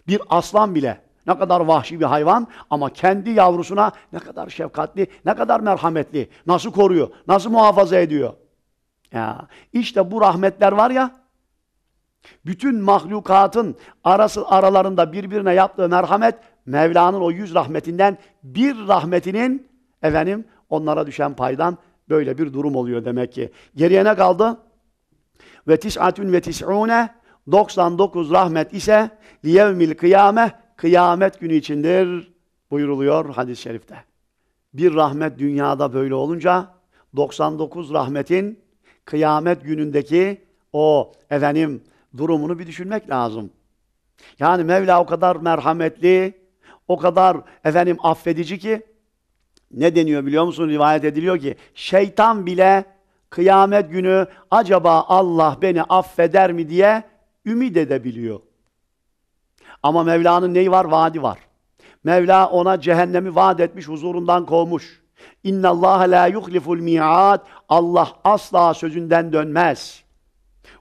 Bir aslan bile ne kadar vahşi bir hayvan ama kendi yavrusuna ne kadar şefkatli, ne kadar merhametli, nasıl koruyor, nasıl muhafaza ediyor. Ya işte bu rahmetler var ya bütün mahlukatın arası aralarında birbirine yaptığı merhamet Mevla'nın o yüz rahmetinden bir rahmetinin efendim onlara düşen paydan böyle bir durum oluyor demek ki. Geriye ne kaldı? Ve tis'atün ve tis'une 99 rahmet ise liyevmil kıyame kıyamet günü içindir buyuruluyor hadis-i şerifte. Bir rahmet dünyada böyle olunca 99 rahmetin kıyamet günündeki o efendim durumunu bir düşünmek lazım. Yani Mevla o kadar merhametli, o kadar efendim affedici ki ne deniyor biliyor musun? Rivayet ediliyor ki şeytan bile kıyamet günü acaba Allah beni affeder mi diye ümit edebiliyor. Ama Mevla'nın neyi var? Vaadi var. Mevla ona cehennemi vaat etmiş, huzurundan kovmuş. İnna Allah la yuhliful mi'ad. Allah asla sözünden dönmez.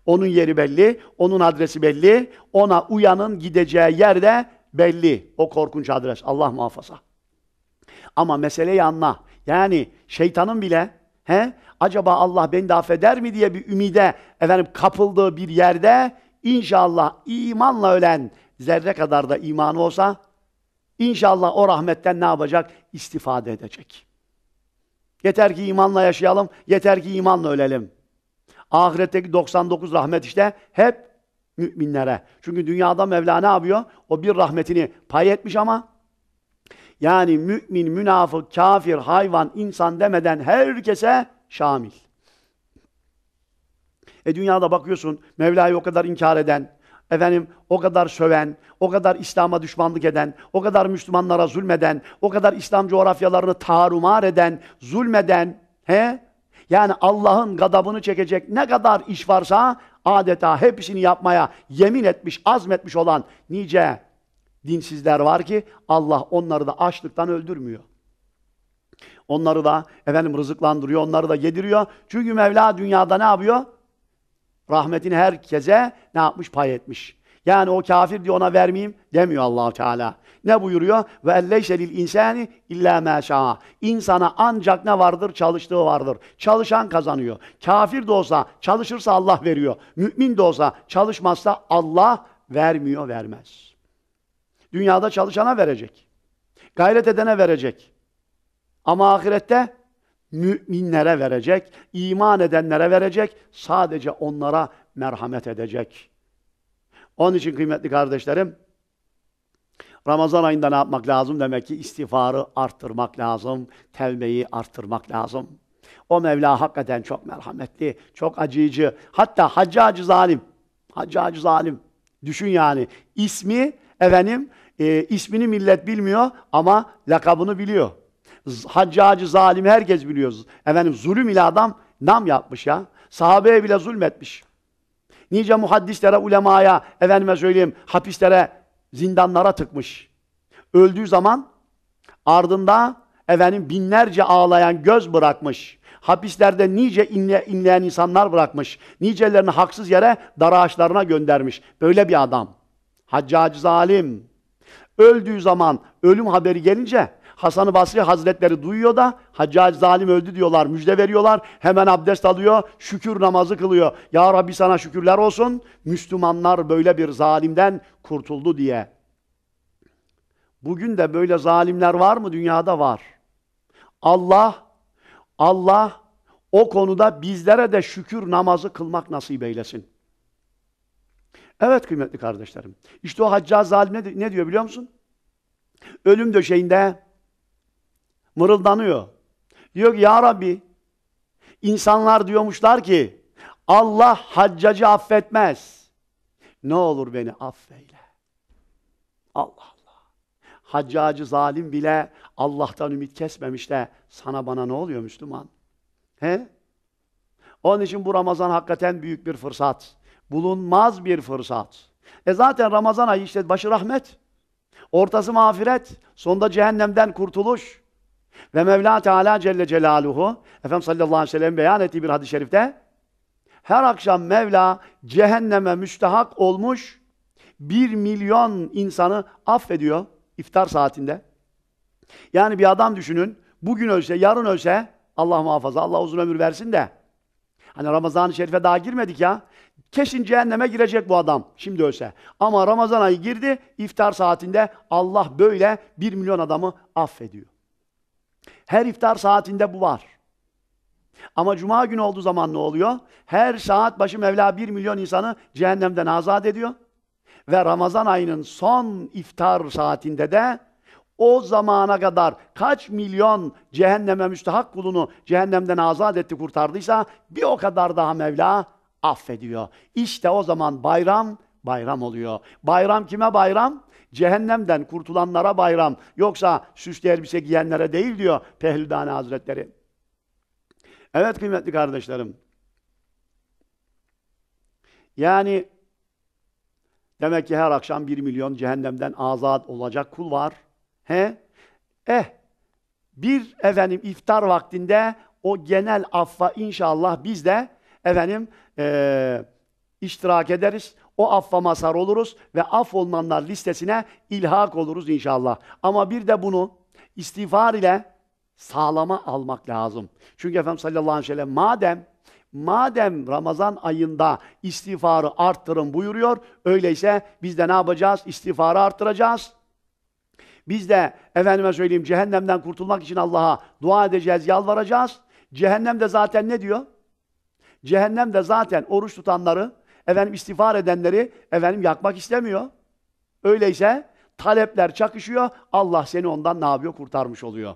Onun yeri belli, onun adresi belli. Ona uyanın gideceği yerde belli. O korkunç adres. Allah muhafaza. Ama meseleyi anla. Yani şeytanın bile he, acaba Allah beni de affeder mi diye bir ümide efendim kapıldığı bir yerde inşallah imanla ölen zerre kadar da imanı olsa inşallah o rahmetten ne yapacak? İstifade edecek. Yeter ki imanla yaşayalım, yeter ki imanla ölelim. Ahiretteki 99 rahmet işte hep müminlere. Çünkü dünyada Mevla ne yapıyor? O bir rahmetini pay etmiş ama yani mümin, münafık, kafir, hayvan, insan demeden herkese şamil. E dünyada bakıyorsun Mevla'yı o kadar inkar eden, efendim o kadar söven, o kadar İslam'a düşmanlık eden, o kadar Müslümanlara zulmeden, o kadar İslam coğrafyalarını tarumar eden, zulmeden, he? Yani Allah'ın gadabını çekecek ne kadar iş varsa adeta hepsini yapmaya yemin etmiş, azmetmiş olan nice dinsizler var ki Allah onları da açlıktan öldürmüyor. Onları da efendim rızıklandırıyor, onları da yediriyor. Çünkü Mevla dünyada ne yapıyor? Rahmetini herkese ne yapmış? Pay etmiş. Yani o kafir diye ona vermeyeyim demiyor Allah Teala. Ne buyuruyor? Ve elleyse lil insani illa ma İnsana ancak ne vardır? Çalıştığı vardır. Çalışan kazanıyor. Kafir de olsa çalışırsa Allah veriyor. Mümin de olsa çalışmazsa Allah vermiyor, vermez. Dünyada çalışana verecek. Gayret edene verecek. Ama ahirette müminlere verecek, iman edenlere verecek, sadece onlara merhamet edecek. Onun için kıymetli kardeşlerim, Ramazan ayında ne yapmak lazım? Demek ki istiğfarı arttırmak lazım, tevbeyi arttırmak lazım. O Mevla hakikaten çok merhametli, çok acıyıcı. Hatta haccacı zalim. Haccacı zalim. Düşün yani. ismi efendim e, ismini millet bilmiyor ama lakabını biliyor. Haccacı zalimi herkes biliyor. Efendim zulüm ile adam nam yapmış ya. Sahabeye bile zulmetmiş. Nice muhaddislere, ulemaya, efendime söyleyeyim, hapislere zindanlara tıkmış. Öldüğü zaman ardında efendim binlerce ağlayan göz bırakmış. Hapislerde nice inle, inleyen insanlar bırakmış. Nicelerini haksız yere dar ağaçlarına göndermiş. Böyle bir adam. Haccacı zalim. Öldüğü zaman ölüm haberi gelince Hasan-ı Basri Hazretleri duyuyor da Haccac zalim öldü diyorlar, müjde veriyorlar. Hemen abdest alıyor, şükür namazı kılıyor. Ya Rabbi sana şükürler olsun. Müslümanlar böyle bir zalimden kurtuldu diye. Bugün de böyle zalimler var mı? Dünyada var. Allah, Allah o konuda bizlere de şükür namazı kılmak nasip eylesin. Evet kıymetli kardeşlerim. İşte o hacca zalim ne diyor biliyor musun? Ölüm döşeğinde mırıldanıyor. Diyor ki ya Rabbi insanlar diyormuşlar ki Allah haccacı affetmez. Ne olur beni affeyle. Allah Allah. Haccacı zalim bile Allah'tan ümit kesmemiş de sana bana ne oluyor Müslüman? He? Onun için bu Ramazan hakikaten büyük bir fırsat. Bulunmaz bir fırsat. E zaten Ramazan ayı işte başı rahmet. Ortası mağfiret. Sonda cehennemden kurtuluş. Ve Mevla Teala Celle Celaluhu Efendimiz sallallahu aleyhi ve sellem beyan ettiği bir hadis-i şerifte her akşam Mevla cehenneme müstahak olmuş bir milyon insanı affediyor iftar saatinde. Yani bir adam düşünün bugün ölse yarın ölse Allah muhafaza Allah uzun ömür versin de hani Ramazan-ı Şerif'e daha girmedik ya kesin cehenneme girecek bu adam şimdi ölse. Ama Ramazan ayı girdi iftar saatinde Allah böyle bir milyon adamı affediyor. Her iftar saatinde bu var. Ama cuma günü olduğu zaman ne oluyor? Her saat başı Mevla bir milyon insanı cehennemden azat ediyor. Ve Ramazan ayının son iftar saatinde de o zamana kadar kaç milyon cehenneme müstahak kulunu cehennemden azat etti kurtardıysa bir o kadar daha Mevla affediyor. İşte o zaman bayram bayram oluyor. Bayram kime bayram? Cehennemden kurtulanlara bayram. Yoksa süslü elbise giyenlere değil diyor Pehlidan Hazretleri. Evet kıymetli kardeşlerim. Yani demek ki her akşam bir milyon cehennemden azat olacak kul var. He? Eh, bir efendim iftar vaktinde o genel affa inşallah biz de efendim e, iştirak ederiz. O affa mazhar oluruz ve af olunanlar listesine ilhak oluruz inşallah. Ama bir de bunu istiğfar ile sağlama almak lazım. Çünkü Efendimiz sallallahu aleyhi ve sellem madem Madem Ramazan ayında istiğfarı arttırın buyuruyor, öyleyse biz de ne yapacağız? İstiğfarı arttıracağız. Biz de efendime söyleyeyim cehennemden kurtulmak için Allah'a dua edeceğiz, yalvaracağız. Cehennem de zaten ne diyor? Cehennem de zaten oruç tutanları efendim istiğfar edenleri efendim yakmak istemiyor. Öyleyse talepler çakışıyor. Allah seni ondan ne yapıyor? Kurtarmış oluyor.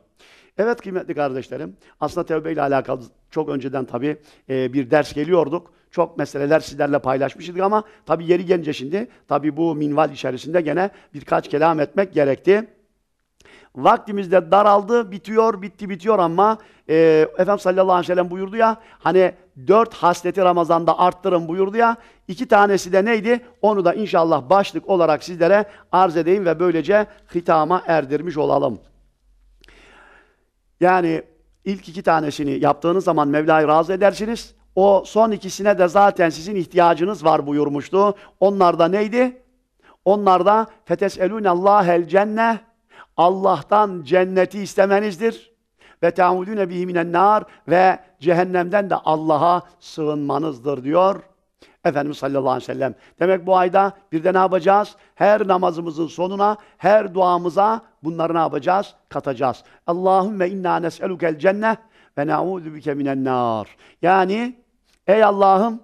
Evet kıymetli kardeşlerim, aslında tevbe ile alakalı çok önceden tabii e, bir ders geliyorduk. Çok meseleler sizlerle paylaşmıştık ama tabii yeri gelince şimdi tabii bu minval içerisinde gene birkaç kelam etmek gerekti. Vaktimiz de daraldı, bitiyor, bitti, bitiyor ama e, Efendimiz sallallahu aleyhi ve sellem buyurdu ya, hani dört hasleti Ramazan'da arttırın buyurdu ya, İki tanesi de neydi? Onu da inşallah başlık olarak sizlere arz edeyim ve böylece hitama erdirmiş olalım. Yani ilk iki tanesini yaptığınız zaman Mevla'yı razı edersiniz. O son ikisine de zaten sizin ihtiyacınız var buyurmuştu. Onlar da neydi? Onlar da fetes feteselûnellâhel cenne Allah'tan cenneti istemenizdir. Ve te'udûne bihi minen nar ve cehennemden de Allah'a sığınmanızdır diyor. Efendimiz sallallahu aleyhi ve sellem. Demek bu ayda bir de ne yapacağız? Her namazımızın sonuna, her duamıza bunları ne yapacağız? Katacağız. Allahümme inna nes'elukel cennet ve na'udhu bike minen nar. Yani ey Allah'ım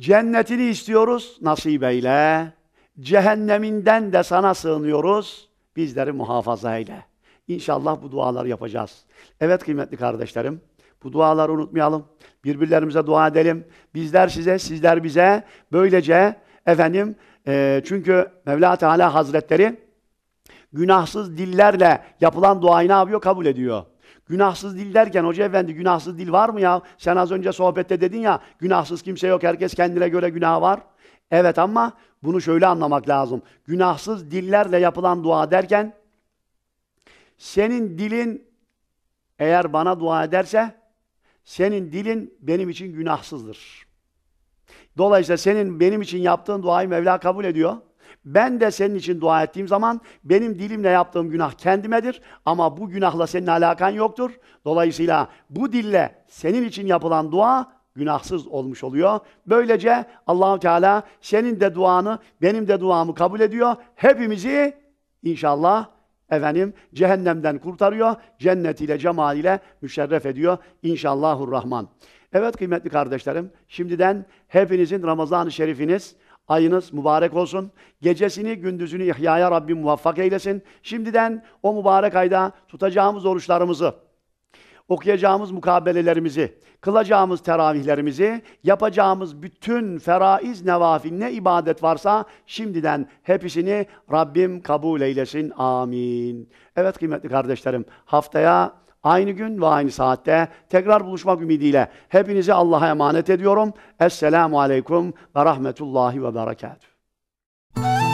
cennetini istiyoruz nasip eyle. Cehenneminden de sana sığınıyoruz. Bizleri muhafaza eyle. İnşallah bu dualar yapacağız. Evet kıymetli kardeşlerim, bu duaları unutmayalım. Birbirlerimize dua edelim. Bizler size, sizler bize. Böylece efendim e, çünkü Mevla Teala Hazretleri günahsız dillerle yapılan duayı ne yapıyor? Kabul ediyor. Günahsız dil derken hoca efendi günahsız dil var mı ya? Sen az önce sohbette dedin ya günahsız kimse yok herkes kendine göre günah var. Evet ama bunu şöyle anlamak lazım. Günahsız dillerle yapılan dua derken senin dilin eğer bana dua ederse senin dilin benim için günahsızdır. Dolayısıyla senin benim için yaptığın duayı Mevla kabul ediyor. Ben de senin için dua ettiğim zaman benim dilimle yaptığım günah kendimedir ama bu günahla senin alakan yoktur. Dolayısıyla bu dille senin için yapılan dua günahsız olmuş oluyor. Böylece Allahu Teala senin de duanı, benim de duamı kabul ediyor. Hepimizi inşallah efendim cehennemden kurtarıyor, cennetiyle, cemaliyle müşerref ediyor. İnşallahurrahman. Evet kıymetli kardeşlerim, şimdiden hepinizin Ramazan-ı Şerifiniz, ayınız mübarek olsun. Gecesini, gündüzünü ihyaya Rabbim muvaffak eylesin. Şimdiden o mübarek ayda tutacağımız oruçlarımızı, okuyacağımız mukabelelerimizi, kılacağımız teravihlerimizi, yapacağımız bütün feraiz, nevafil, ne ibadet varsa şimdiden hepsini Rabbim kabul eylesin. Amin. Evet kıymetli kardeşlerim, haftaya aynı gün ve aynı saatte tekrar buluşmak ümidiyle hepinizi Allah'a emanet ediyorum. Esselamu Aleyküm ve Rahmetullahi ve Berekatuhu.